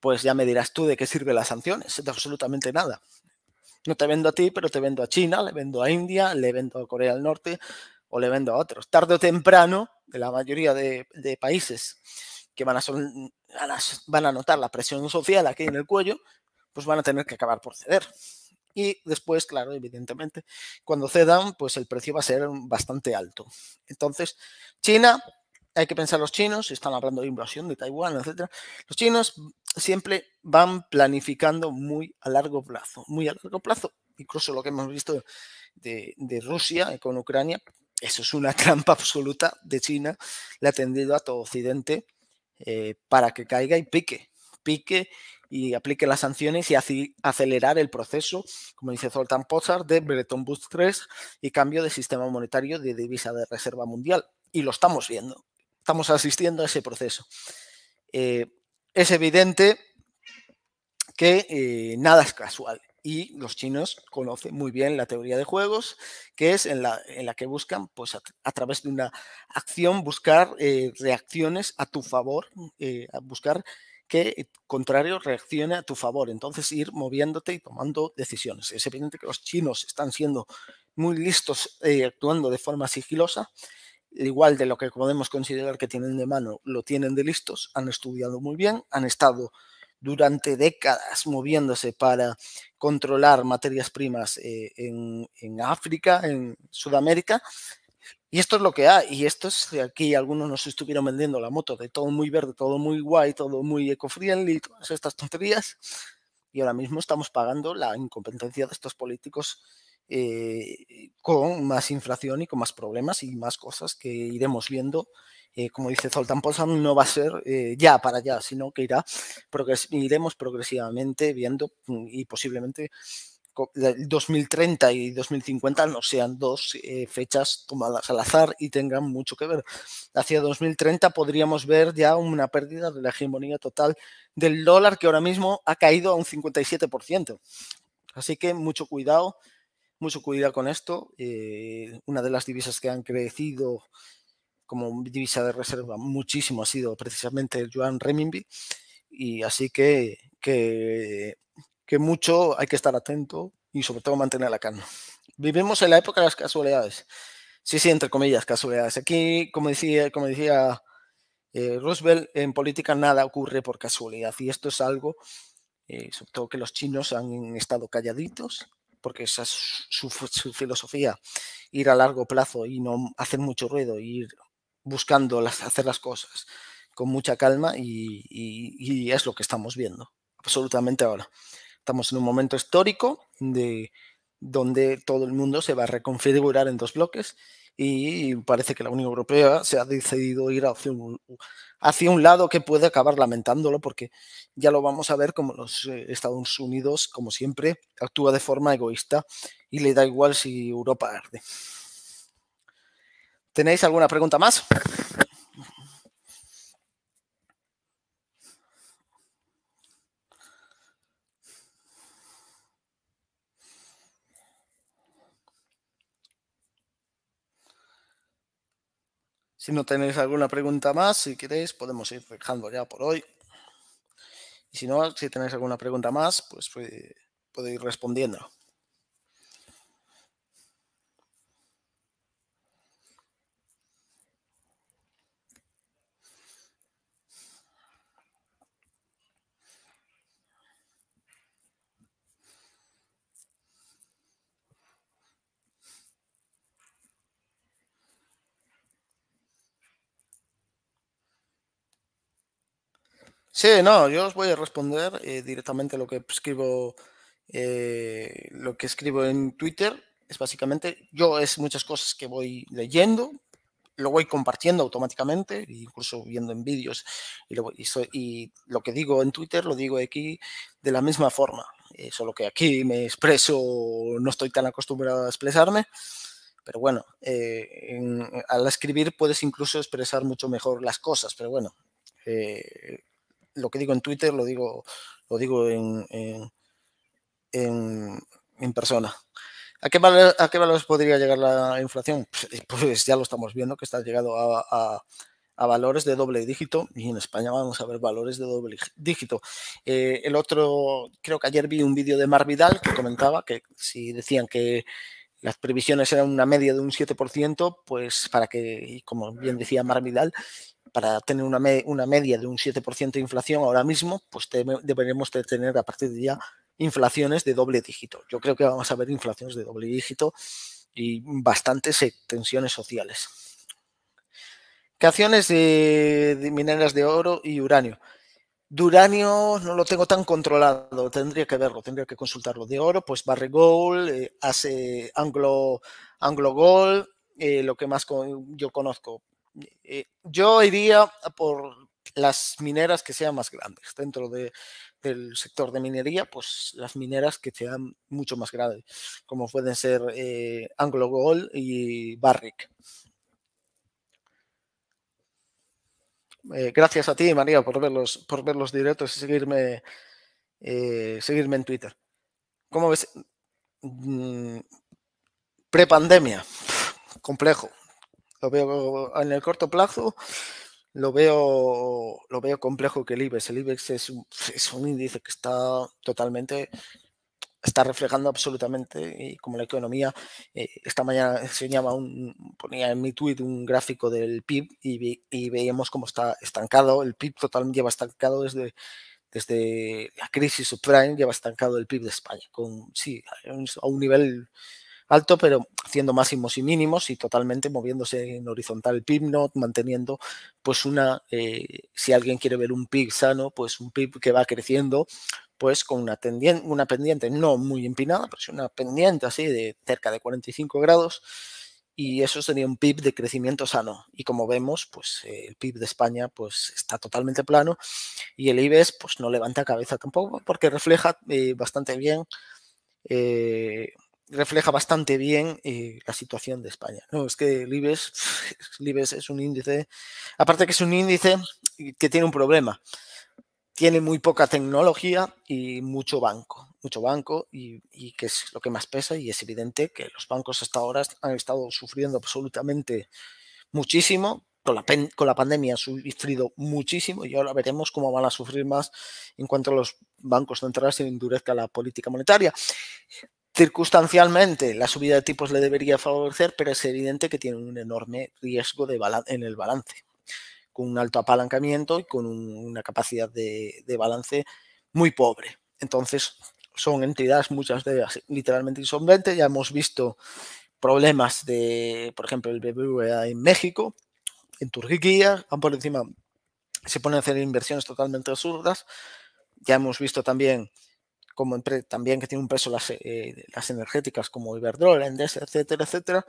pues ya me dirás tú de qué sirven las sanciones, de absolutamente nada. No te vendo a ti, pero te vendo a China, le vendo a India, le vendo a Corea del Norte o le vendo a otros. Tarde o temprano, de la mayoría de, países que van a, son, notar la presión social aquí en el cuello, pues van a tener que acabar por ceder. Y después, claro, evidentemente, cuando cedan, pues el precio va a ser bastante alto. Entonces, China, hay que pensar los chinos, están hablando de invasión de Taiwán, etcétera, los chinos siempre van planificando muy a largo plazo, muy a largo plazo. Incluso lo que hemos visto de, Rusia eh, con Ucrania, eso es una trampa absoluta de China, la ha tendido a todo Occidente eh, para que caiga y pique, pique y aplique las sanciones y así acelerar el proceso, como dice Zoltán Pozar, de Bretton Woods 3 y cambio de sistema monetario de divisa de reserva mundial. Y lo estamos viendo, estamos asistiendo a ese proceso. Eh, es evidente que eh, nada es casual y los chinos conocen muy bien la teoría de juegos, que es en la, que buscan, pues a, través de una acción, buscar eh, reacciones a tu favor, eh, buscar que el contrario reaccione a tu favor. Entonces ir moviéndote y tomando decisiones. Es evidente que los chinos están siendo muy listos y actuando de forma sigilosa igual de lo que podemos considerar que tienen de mano, lo tienen de listos, han estudiado muy bien, han estado durante décadas moviéndose para controlar materias primas eh, en, África, en Sudamérica. Y esto es lo que hay. Y esto es, aquí algunos nos estuvieron vendiendo la moto de todo muy verde, todo muy guay, todo muy ecofriendly todas estas tonterías. Y ahora mismo estamos pagando la incompetencia de estos políticos eh, con más inflación y con más problemas y más cosas que iremos viendo. Eh, como dice Zoltán Pozan, no va a ser eh, ya para allá, sino que irá iremos progresivamente viendo mm, y posiblemente 2030 y 2050 no sean dos fechas tomadas al azar y tengan mucho que ver. Hacia 2030 podríamos ver ya una pérdida de la hegemonía total del dólar que ahora mismo ha caído a un 57%. Así que mucho cuidado mucho cuidado con esto. Eh, una de las divisas que han crecido como divisa de reserva muchísimo ha sido precisamente el yuan renminbi y así que, que, que mucho hay que estar atento y sobre todo mantener la calma. Vivimos en la época de las casualidades. Sí, sí, entre comillas, casualidades. Aquí, como decía, como decía eh, Roosevelt, en política nada ocurre por casualidad y esto es algo, eh, sobre todo que los chinos han estado calladitos porque esa es su, filosofía, ir a largo plazo y no hacer mucho ruido, ir buscando las, hacer las cosas con mucha calma y, es lo que estamos viendo, absolutamente ahora. Estamos en un momento histórico de donde todo el mundo se va a reconfigurar en dos bloques y parece que la Unión Europea se ha decidido ir a un hacia un lado que puede acabar lamentándolo porque ya lo vamos a ver como los eh, Estados Unidos, como siempre, actúa de forma egoísta y le da igual si Europa arde. ¿Tenéis alguna pregunta más? Si no tenéis alguna pregunta más, si queréis, podemos ir dejando ya por hoy. Y si no, si tenéis alguna pregunta más, pues, puedo ir respondiendo. Sí, no, yo os voy a responder eh, directamente lo que escribo, eh, lo que escribo en Twitter. Es básicamente, yo es muchas cosas que voy leyendo, lo voy compartiendo automáticamente, incluso viendo en vídeos, y lo, y, lo que digo en Twitter lo digo aquí de la misma forma, eh, solo que aquí me expreso, no estoy tan acostumbrado a expresarme, pero bueno, al escribir puedes incluso expresar mucho mejor las cosas, pero bueno, lo que digo en Twitter lo digo, lo digo en, en, persona. ¿A qué, valores, podría llegar la inflación? Pues, eh, pues ya lo estamos viendo, que está llegado a, valores de doble dígito y en España vamos a ver valores de doble dígito. Eh, el otro, creo que ayer vi un vídeo de Mar Vidal que comentaba que si decían que las previsiones eran una media de un 7%, pues para que, como bien decía Mar para tener una, una media de un 7% de inflación ahora mismo, pues deberemos tener a partir de ya inflaciones de doble dígito. Yo creo que vamos a ver inflaciones de doble dígito y bastantes e tensiones sociales. ¿Qué acciones de mineras de oro y uranio. Duranio no lo tengo tan controlado, tendría que verlo, tendría que consultarlo. De oro, pues Barry Gold, eh, Anglo, Gold, eh, lo que más yo conozco. Eh, yo iría por las mineras que sean más grandes. Dentro del sector de minería, pues las mineras que sean mucho más grandes, como pueden ser Anglo Gold y Barrick. Eh, gracias a ti, María, por ver los, por ver los directos y seguirme, eh, seguirme en Twitter. ¿Cómo ves? pre mm, Prepandemia, complejo. Lo veo en el corto plazo, lo veo, lo veo complejo que el IBEX. El IBEX es un, es un índice que está totalmente está reflejando absolutamente y como la economía. Eh, esta mañana enseñaba un, ponía en mi tweet un gráfico del PIB y, veíamos cómo está estancado. El PIB total lleva estancado desde, desde la crisis subprime, lleva estancado el PIB de España, con sí, a un nivel alto, pero haciendo máximos y mínimos y totalmente moviéndose en horizontal el PIB manteniendo pues una, eh, si alguien quiere ver un PIB sano, pues un PIB que va creciendo pues con una, una pendiente no muy empinada, pero una pendiente así de cerca de 45 grados y eso sería un PIB de crecimiento sano. Y como vemos, pues el PIB de España pues está totalmente plano y el IBEX pues no levanta cabeza tampoco porque refleja eh, bastante bien eh, refleja bastante bien eh, la situación de España. No, es que Libes e es un índice, aparte que es un índice que tiene un problema. Tiene muy poca tecnología y mucho banco, mucho banco y, que es lo que más pesa y es evidente que los bancos hasta ahora han estado sufriendo absolutamente muchísimo. Con la, con la pandemia han sufrido muchísimo y ahora veremos cómo van a sufrir más en cuanto a los bancos centrales se endurezca la política monetaria. Circunstancialmente, la subida de tipos le debería favorecer, pero es evidente que tiene un enorme riesgo en el balance, con un alto apalancamiento y con una capacidad de, balance muy pobre. Entonces, son entidades, muchas de ellas literalmente insolventes. Ya hemos visto problemas de, por ejemplo, el BBVA en México, en Turquía, van por encima, se ponen a hacer inversiones totalmente absurdas. Ya hemos visto también como también que tiene un peso las, eh, las energéticas como Iberdrola, Endesa, etcétera, etcétera.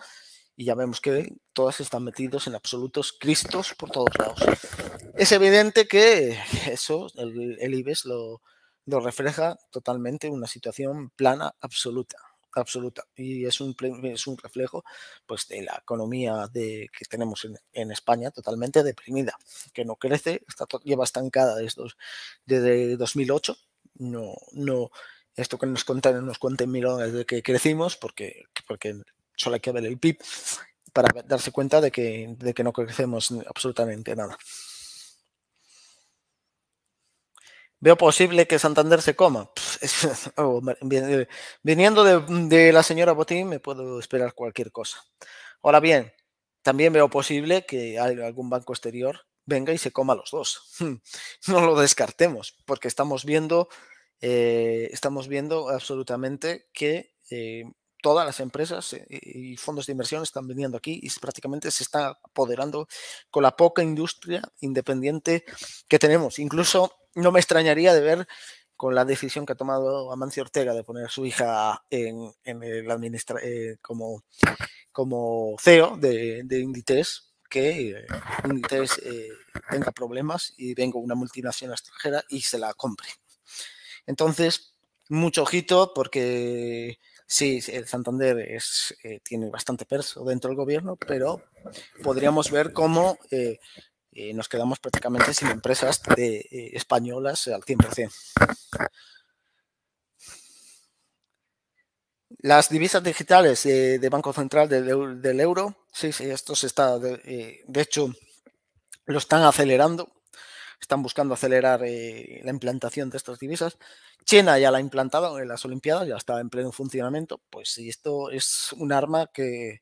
Y ya vemos que todas están metidos en absolutos cristos por todos lados. Es evidente que eso, el, IBEX lo, lo refleja totalmente una situación plana absoluta absoluta y es un, es un reflejo pues de la economía de, que tenemos en, España totalmente deprimida que no crece está, lleva estancada desde, desde 2008 no, no, esto que nos cuentan nos cuenten milongas de que crecimos, porque, porque solo hay que ver el PIB para darse cuenta de que, de que no crecemos absolutamente nada. Veo posible que Santander se coma. Oh, viniendo de, la señora Botín me puedo esperar cualquier cosa. Ahora bien, también veo posible que algún banco exterior venga y se coma los dos. no lo descartemos, porque estamos viendo, eh, estamos viendo absolutamente que eh, todas las empresas eh, y fondos de inversión están viniendo aquí y prácticamente se está apoderando con la poca industria independiente que tenemos. Incluso no me extrañaría de ver con la decisión que ha tomado Amancio Ortega de poner a su hija en, el administra como, como CEO de, de Inditex, que eh, un eh, tenga problemas y venga una multinacional extranjera y se la compre. Entonces, mucho ojito porque sí, el Santander eh, tiene bastante peso dentro del gobierno, pero podríamos ver cómo nos quedamos prácticamente sin empresas españolas al 100%. Las divisas digitales de Banco Central del, del euro Sí, sí, esto se está, eh, de, hecho, lo están acelerando, están buscando acelerar eh, la implantación de estas divisas. China ya la ha implantado en las Olimpiadas, ya está en pleno funcionamiento, pues si esto es un arma que,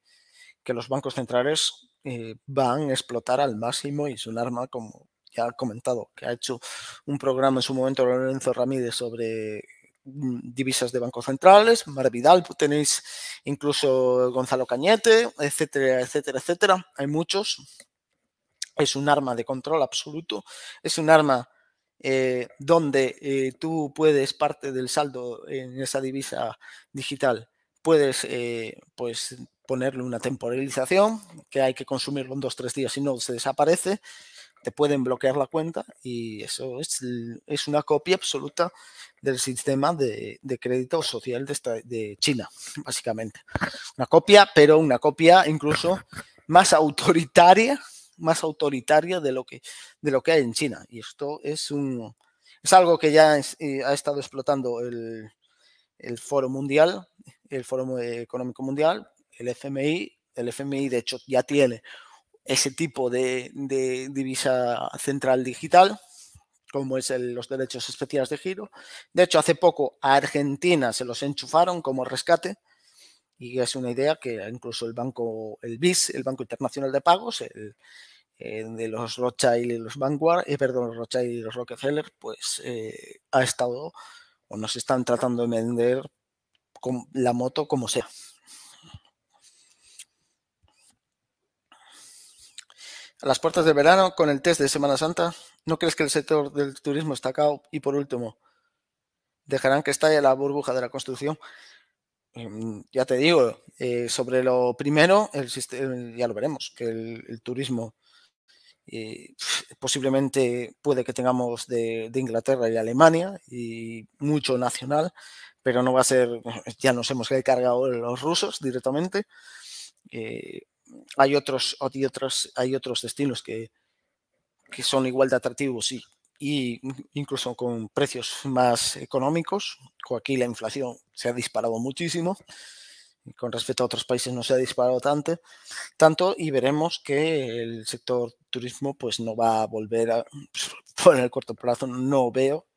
los bancos centrales eh, van a explotar al máximo y es un arma como ya ha comentado, que ha hecho un programa en su momento Lorenzo Ramírez sobre Mm, divisas de bancos centrales, Mar Vidal, tenéis incluso Gonzalo Cañete, etcétera, etcétera, etcétera. Hay muchos. Es un arma de control absoluto. Es un arma eh, donde eh, tú puedes parte del saldo en esa divisa digital, puedes eh, pues ponerle una temporalización que hay que consumirlo en dos, tres días, y no se desaparece pueden bloquear la cuenta y eso es, una copia absoluta del sistema de, crédito social de, China, básicamente. Una copia, pero una copia incluso más autoritaria, más autoritaria de lo que, de lo que hay en China. Y esto es un es algo que ya eh, ha estado explotando el, el Foro Mundial, el Foro eh, Económico Mundial, el FMI. El FMI, de hecho, ya tiene ese tipo de, divisa central digital, como es el, los derechos especiales de giro. De hecho, hace poco a Argentina se los enchufaron como rescate y es una idea que incluso el banco, el BIS, el Banco Internacional de Pagos, el, eh, de los Rothschild y los Vanguard, y eh, perdón, los Rothschild y los Rockefeller, pues eh, ha estado o nos están tratando de vender con la moto como sea. A las puertas de verano, con el test de Semana Santa, ¿no crees que el sector del turismo está cao? Y por último, ¿dejarán que estalle la burbuja de la construcción? Em, ya te digo, eh, sobre lo primero, ya lo veremos, que el, turismo eh, posiblemente puede que tengamos de, Inglaterra y Alemania y mucho nacional, pero no va a ser, ya nos hemos cargado los rusos directamente. Eh, hay otros, hay otros, hay otros destinos que, que son igual de atractivos y, y, incluso con precios más económicos. Aquí la inflación se ha disparado muchísimo. Con respecto a otros países no se ha disparado tanto, tanto y veremos que el sector turismo pues no va a volver a, por pues, el corto plazo no veo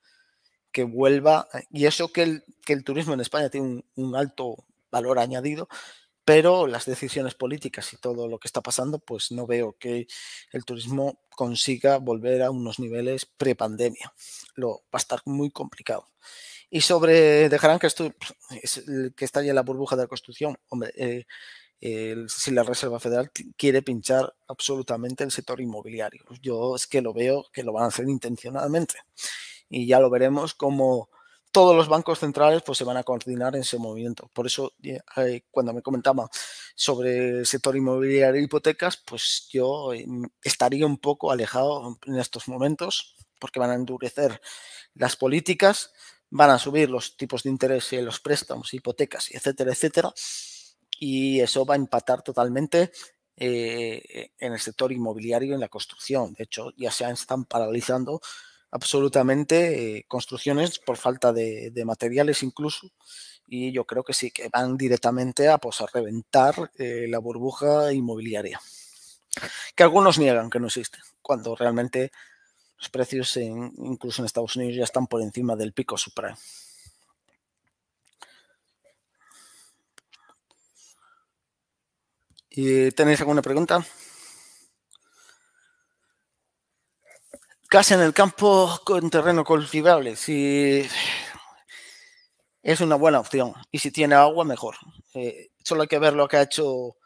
que vuelva, y eso que el, que el turismo en España tiene un, un alto valor añadido, pero las decisiones políticas y todo lo que está pasando, pues no veo que el turismo consiga volver a unos niveles prepandemia. Lo va a estar muy complicado. Y sobre dejarán que esto es el que estalle la burbuja de la construcción, hombre, eh, si la Reserva Federal quiere pinchar absolutamente el sector inmobiliario. Yo es que lo veo que lo van a hacer intencionadamente. Y ya lo veremos como todos los bancos centrales pues, se van a coordinar en ese movimiento. Por eso, eh, eh, cuando me comentaba sobre el sector inmobiliario y hipotecas, pues yo eh, estaría un poco alejado en estos momentos porque van a endurecer las políticas, van a subir los tipos de interés, en los préstamos, hipotecas, etcétera, etcétera. Y eso va a empatar totalmente en el sector inmobiliario y en la construcción. De hecho, ya se están paralizando absolutamente eh, construcciones por falta de, materiales incluso. Y yo creo que sí, que van directamente a, pues, a reventar eh, la burbuja inmobiliaria. Que algunos niegan que no existe, cuando realmente los precios en, incluso en Estados Unidos ya están por encima del pico supra. ¿Y tenéis alguna pregunta? ¿Casa en el campo con terreno cultivable. Sí, es una buena opción. Y si tiene agua, mejor. Eh, solo hay que ver lo que ha hecho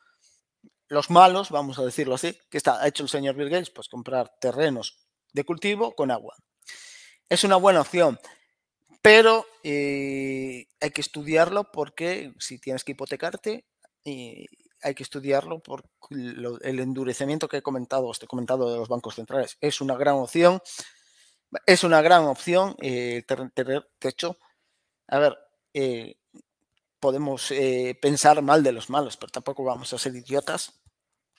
los malos, vamos a decirlo así, que ha hecho el señor Bill Gates, pues comprar terrenos de cultivo con agua. Es una buena opción, pero eh, hay que estudiarlo porque si tienes que hipotecarte, y hay que estudiarlo por el endurecimiento que he comentado, este comentado de los bancos centrales. Es una gran opción, es una gran opción eh, tener techo. A ver, eh, podemos eh, pensar mal de los malos, pero tampoco vamos a ser idiotas.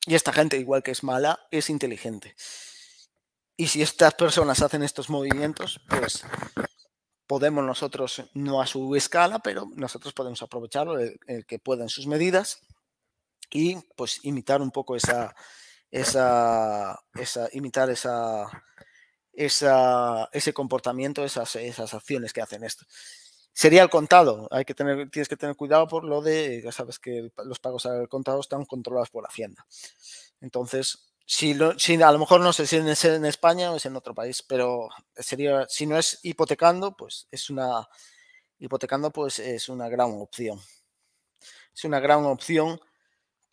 Y esta gente, igual que es mala, es inteligente. Y si estas personas hacen estos movimientos, pues podemos nosotros, no a su escala, pero nosotros podemos aprovecharlo, el, que puedan sus medidas y pues imitar un poco esa, esa, esa imitar esa, esa, ese comportamiento, esas, esas acciones que hacen esto. Sería el contado, hay que tener, tienes que tener cuidado por lo de, ya sabes que los pagos al contado están controlados por Hacienda. Entonces, si, lo, si, a lo mejor no sé si es en España o es en otro país, pero sería, si no es hipotecando, pues es una hipotecando, pues es una gran opción. Es una gran opción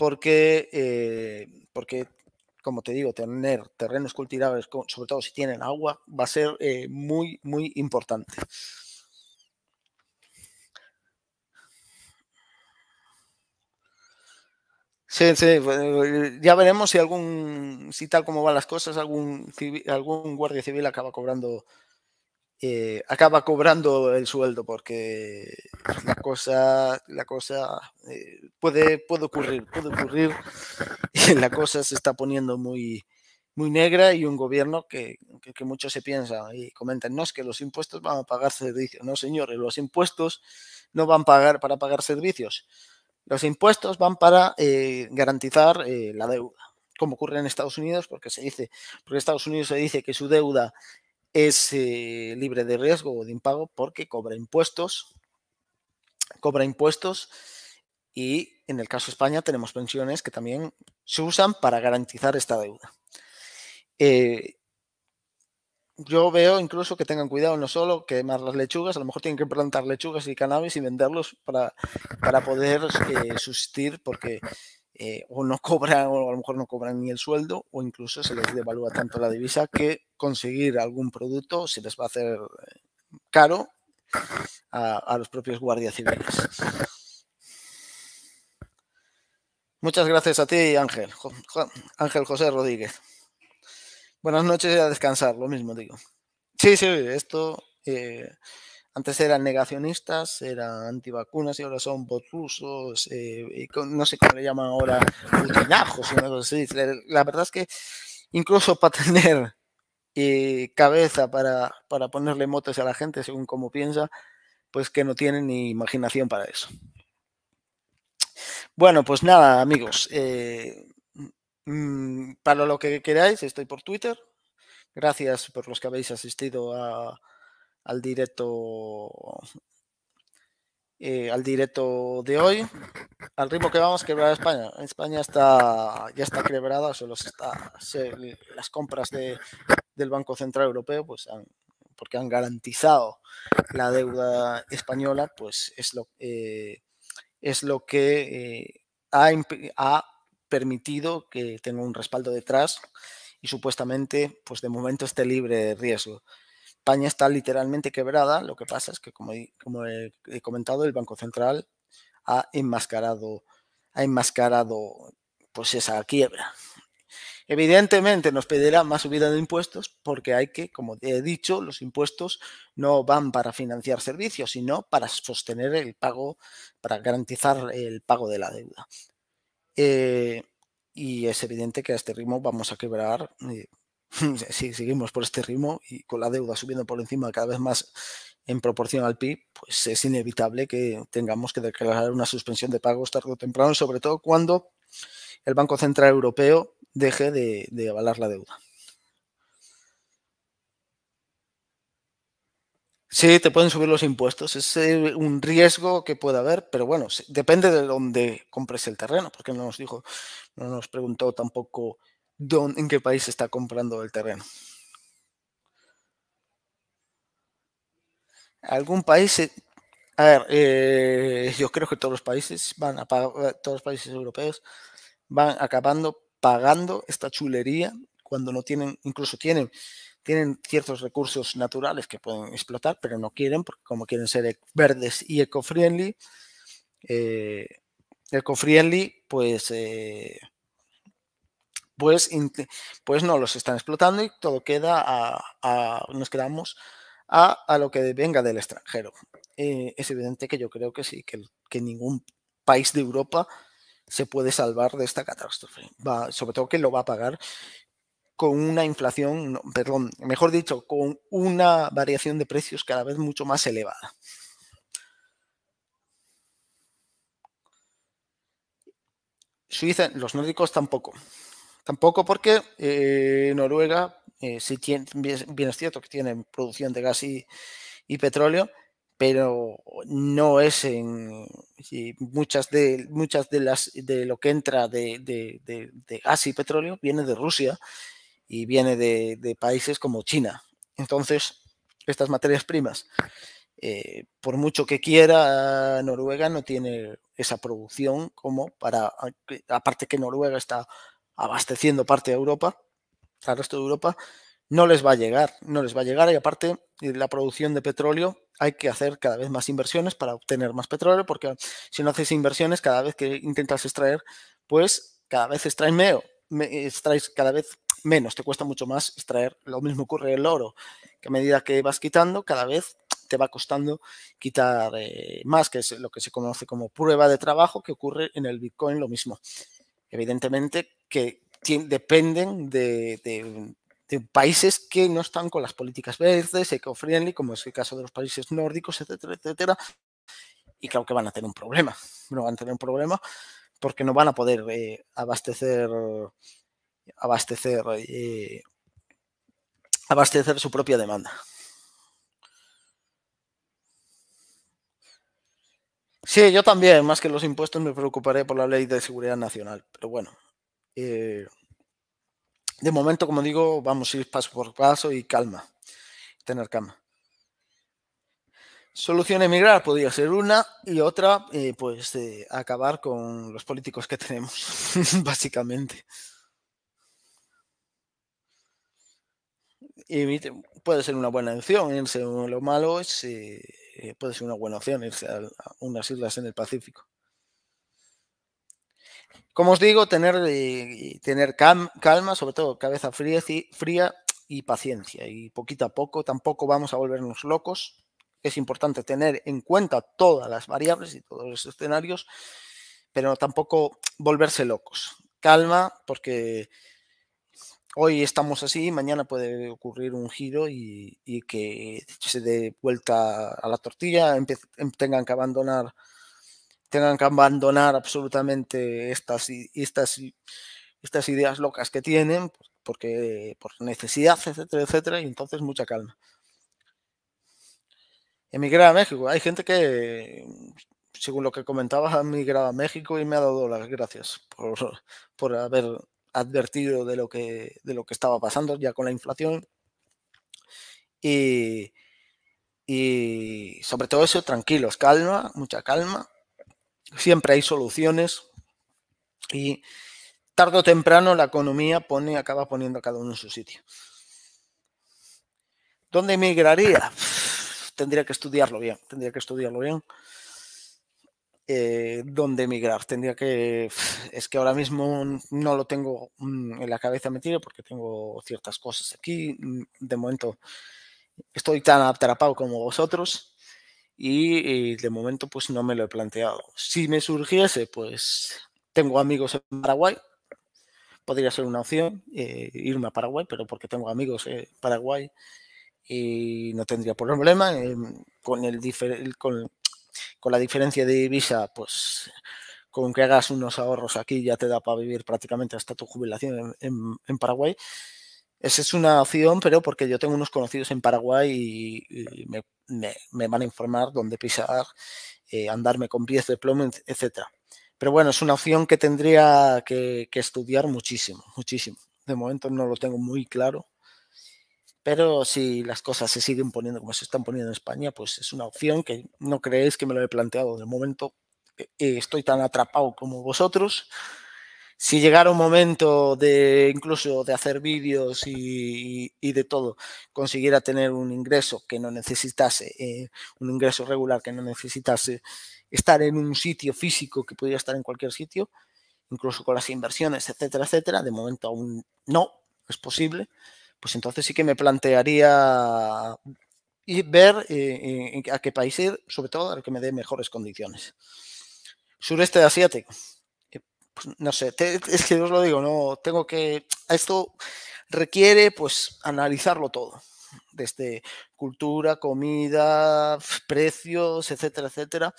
porque, eh, porque como te digo, tener terrenos cultivables, sobre todo si tienen agua, va a ser eh, muy, muy importante. Sí, sí, eh, ya veremos si algún, si tal como van las cosas, algún, algún guardia civil acaba cobrando eh, acaba cobrando el sueldo porque la cosa, la cosa eh, puede, puede ocurrir, puede ocurrir. la cosa se está poniendo muy, muy negra y un gobierno que, que, muchos se piensan y comentan, no es que los impuestos van a pagar servicios. No, señores, los impuestos no van a pagar para pagar servicios. Los impuestos van para eh, garantizar la deuda como ocurre en Estados Unidos, porque se dice, porque Estados Unidos se dice que su deuda es eh, libre de riesgo o de impago porque cobra impuestos, cobra impuestos y en el caso de España tenemos pensiones que también se usan para garantizar esta deuda. Eh, yo veo incluso que tengan cuidado no solo quemar las lechugas, a lo mejor tienen que plantar lechugas y cannabis y venderlos para, para poder eh, subsistir porque eh, o no cobran, o a lo mejor no cobran ni el sueldo, o incluso se les devalúa tanto la divisa que conseguir algún producto se les va a hacer eh, caro a, los propios guardias civiles. Muchas gracias a ti, Ángel. Ángel José Rodríguez. Buenas noches y a descansar, lo mismo digo. Sí, sí, esto eh, antes eran negacionistas, eran antivacunas y ahora son botusos eh, no sé cómo le llaman ahora, así. La verdad es que incluso para tener eh, cabeza para, ponerle motes a la gente según cómo piensa, pues que no tienen ni imaginación para eso. Bueno, pues nada, amigos. Eh, mm, para lo que queráis, estoy por Twitter. Gracias por los que habéis asistido a, al directo eh, al directo de hoy. Al ritmo que vamos a quebrar España. España está ya está quebrada, solo está, las compras de, del Banco Central Europeo, pues porque han garantizado la deuda española, pues es lo, eh, es lo que eh, ha, ha, permitido que tenga un respaldo detrás y supuestamente, pues de momento esté libre de riesgo. España está literalmente quebrada, lo que pasa es que, como he, comentado, el Banco Central ha enmascarado, ha enmascarado pues esa quiebra. Evidentemente nos pedirá más subida de impuestos porque hay que, como he dicho, los impuestos no van para financiar servicios, sino para sostener el pago, para garantizar el pago de la deuda. Eh, y es evidente que a este ritmo vamos a quebrar eh, si seguimos por este ritmo y con la deuda subiendo por encima cada vez más en proporción al PIB, pues es inevitable que tengamos que declarar una suspensión de pagos tarde o temprano, sobre todo cuando el Banco Central Europeo deje de, avalar la deuda. Sí, te pueden subir los impuestos. Es eh, un riesgo que puede haber, pero bueno, depende de dónde compres el terreno, porque no nos dijo, no nos preguntó tampoco dónde, en qué país está comprando el terreno. Algún país, a ver, eh, yo creo que todos los países van a eh, todos los países europeos van acabando pagando esta chulería cuando no tienen, incluso tienen, tienen ciertos recursos naturales que pueden explotar, pero no quieren, porque como quieren ser e, verdes y eco-friendly, eh, pues pues, pues, no los están explotando y todo queda a, nos quedamos a, lo que venga del extranjero. Eh, es evidente que yo creo que sí, que, ningún país de Europa se puede salvar de esta catástrofe. sobre todo que lo va a pagar con una inflación, perdón, mejor dicho, con una variación de precios cada vez mucho más elevada. Suiza, los nórdicos tampoco. Tampoco porque eh, Noruega, eh, tiene, bien es cierto que tiene producción de gas y, petróleo, pero no es en muchas de muchas de las de lo que entra de, gas y petróleo viene de Rusia y viene de, países como China. Entonces, estas materias primas, eh, por mucho que quiera, Noruega no tiene esa producción como para, aparte que Noruega está abasteciendo parte de Europa, al resto de Europa, no les va a llegar, no les va a llegar y aparte la producción de petróleo hay que hacer cada vez más inversiones para obtener más petróleo porque si no haces inversiones cada vez que intentas extraer, pues cada vez extraes, extraes cada vez menos, te cuesta mucho más extraer. Lo mismo ocurre el oro, que a medida que vas quitando cada vez te va costando quitar eh, más, que es lo que se conoce como prueba de trabajo que ocurre en el Bitcoin lo mismo evidentemente que dependen de, países que no están con las políticas verdes, eco-friendly, como es el caso de los países nórdicos, etcétera, etcétera. Y creo que van a tener un problema. No van a tener un problema porque no van a poder eh, abastecer abastecer eh, abastecer su propia demanda. Sí, yo también, más que los impuestos, me preocuparé por la ley de seguridad nacional. Pero bueno, eh, de momento, como digo, vamos a ir paso por paso y calma, tener calma. Solución emigrar podría ser una y otra, eh, pues acabar con los políticos que tenemos, básicamente. Y puede ser una buena opción, lo malo es eh, puede ser una buena opción irse a, unas islas en el Pacífico. Como os digo, tener, eh, tener calma, sobre todo cabeza fría, fría y paciencia. Y poquito a poco tampoco vamos a volvernos locos. Es importante tener en cuenta todas las variables y todos los escenarios, pero tampoco volverse locos. Calma, porque hoy estamos así, mañana puede ocurrir un giro y, que se dé vuelta a la tortilla, em, tengan que abandonar tengan que abandonar absolutamente estas, estas, estas ideas locas que tienen, pues, porque por necesidad, etcétera, etcétera, y entonces mucha calma. Emigrar a México. Hay gente que, según lo que comentaba, ha emigrado a México y me ha dado las gracias por, por haber advertido de lo que, de lo que estaba pasando ya con la inflación. Y, sobre todo eso, tranquilos, calma, mucha calma. Siempre hay soluciones y tarde o temprano la economía pone, acaba poniendo a cada uno en su sitio. ¿Dónde emigraría? Tendría que estudiarlo bien, tendría que estudiarlo bien. Eh, dónde emigrar. Tendría que. Es que ahora mismo no lo tengo mm, en la cabeza metido porque tengo ciertas cosas aquí. Mm, de momento estoy tan atrapado como vosotros y, de momento pues no me lo he planteado. Si me surgiese, pues tengo amigos en Paraguay. Podría ser una opción eh, irme a Paraguay, pero porque tengo amigos en Paraguay y no tendría problema eh, con, el, con, con la diferencia de divisa, pues con que hagas unos ahorros aquí ya te da para vivir prácticamente hasta tu jubilación en, Paraguay. Esa es una opción, pero porque yo tengo unos conocidos en Paraguay y, me, van a informar dónde pisar, eh, andarme con pies de plomo, etc. Pero bueno, es una opción que tendría que estudiar muchísimo, muchísimo. De momento no lo tengo muy claro pero si las cosas se siguen poniendo como se están poniendo en España, pues es una opción que no creéis que me lo he planteado de momento. Eh, eh, estoy tan atrapado como vosotros. Si llegara un momento de incluso de hacer vídeos y, de todo, consiguiera tener un ingreso que no necesitase, eh, un ingreso regular que no necesitase estar en un sitio físico que pudiera estar en cualquier sitio, incluso con las inversiones, etcétera, etcétera, de momento aún no es posible pues entonces sí que me plantearía y ver eh, eh, a qué país ir, sobre todo lo que me dé mejores condiciones. Sureste asiático. Pues, no sé, es que os lo digo, no tengo que. Esto requiere pues analizarlo todo. Desde cultura, comida, precios, etcétera, etcétera.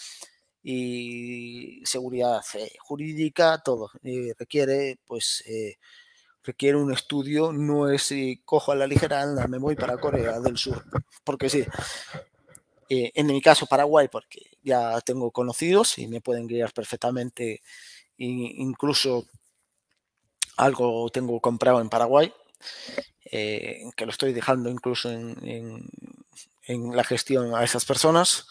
Y seguridad eh, jurídica, todo. requiere, pues requiere un estudio, no es si eh, cojo a la ligera, anda, me voy para Corea del Sur, porque sí. Eh, en mi caso, Paraguay, porque ya tengo conocidos y me pueden guiar perfectamente, incluso algo tengo comprado en Paraguay, eh, que lo estoy dejando incluso en, la gestión a esas personas.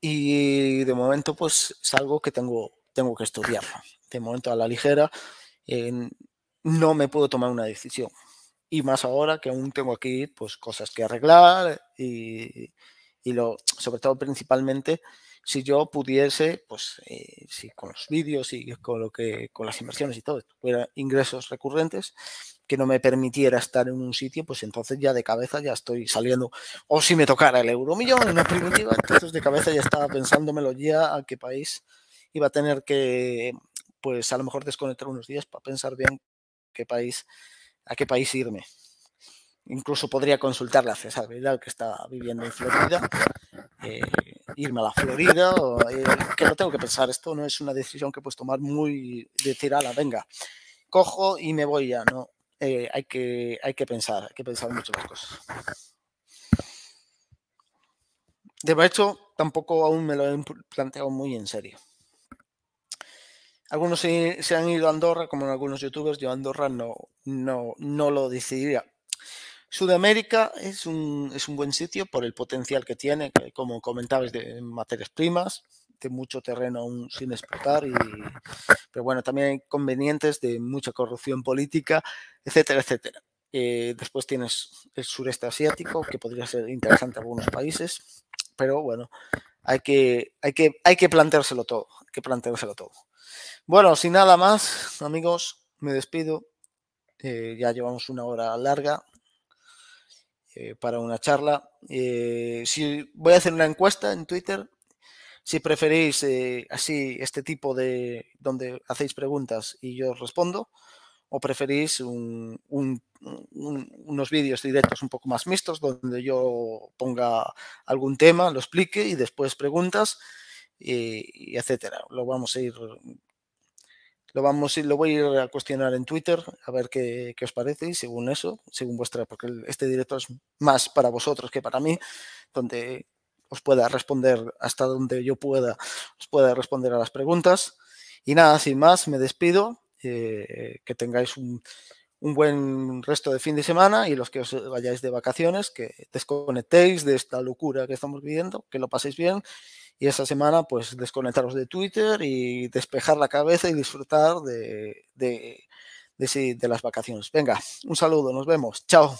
Y de momento, pues es algo que tengo, tengo que estudiar. De momento a la ligera, en no me puedo tomar una decisión. Y más ahora que aún tengo aquí pues, cosas que arreglar y, lo, sobre todo principalmente si yo pudiese, pues eh, si con los vídeos y con, lo que, con las inversiones y todo, tuviera ingresos recurrentes que no me permitiera estar en un sitio, pues entonces ya de cabeza ya estoy saliendo. O si me tocara el euromillón en una primitiva, entonces de cabeza ya estaba pensándomelo ya a qué país iba a tener que, pues a lo mejor desconectar unos días para pensar bien qué país, a qué país irme. Incluso podría consultar a César que está viviendo en Florida, eh, irme a la Florida, eh, que no tengo que pensar. Esto no es una decisión que puedes tomar muy decir, ala, venga, cojo y me voy ya. No, eh, hay, que, hay que pensar, hay que pensar mucho las cosas. De hecho, tampoco aún me lo he planteado muy en serio. Algunos se, han ido a Andorra, como en algunos youtubers, yo Andorra no, no, no lo decidiría. Sudamérica es un, es un buen sitio por el potencial que tiene, como comentabas, de materias primas, de mucho terreno aún sin explotar, pero bueno, también hay convenientes de mucha corrupción política, etcétera, etcétera. Eh, después tienes el sureste asiático, que podría ser interesante en algunos países, pero bueno, hay que, hay que, hay que planteárselo todo que planteárselo todo. Bueno, sin nada más, amigos, me despido. Eh, ya llevamos una hora larga eh, para una charla. Eh, si voy a hacer una encuesta en Twitter, si preferís así este tipo de donde hacéis preguntas y yo os respondo, o preferís unos vídeos directos un poco más mixtos donde yo ponga algún tema, lo explique y después preguntas eh, y, etcétera. Lo vamos a ir lo vamos lo voy a ir a cuestionar en Twitter a ver qué, os parece y según eso, según vuestra, porque este directo es más para vosotros que para mí, donde os pueda responder hasta donde yo pueda, os pueda responder a las preguntas. Y nada, sin más, me despido. Eh, que tengáis un, un buen resto de fin de semana y los que os vayáis de vacaciones, que desconectéis de esta locura que estamos viviendo, que lo paséis bien y esta semana, pues desconectaros de Twitter y despejar la cabeza y disfrutar de, de, de, de las vacaciones. Venga, un saludo, nos vemos. Chao.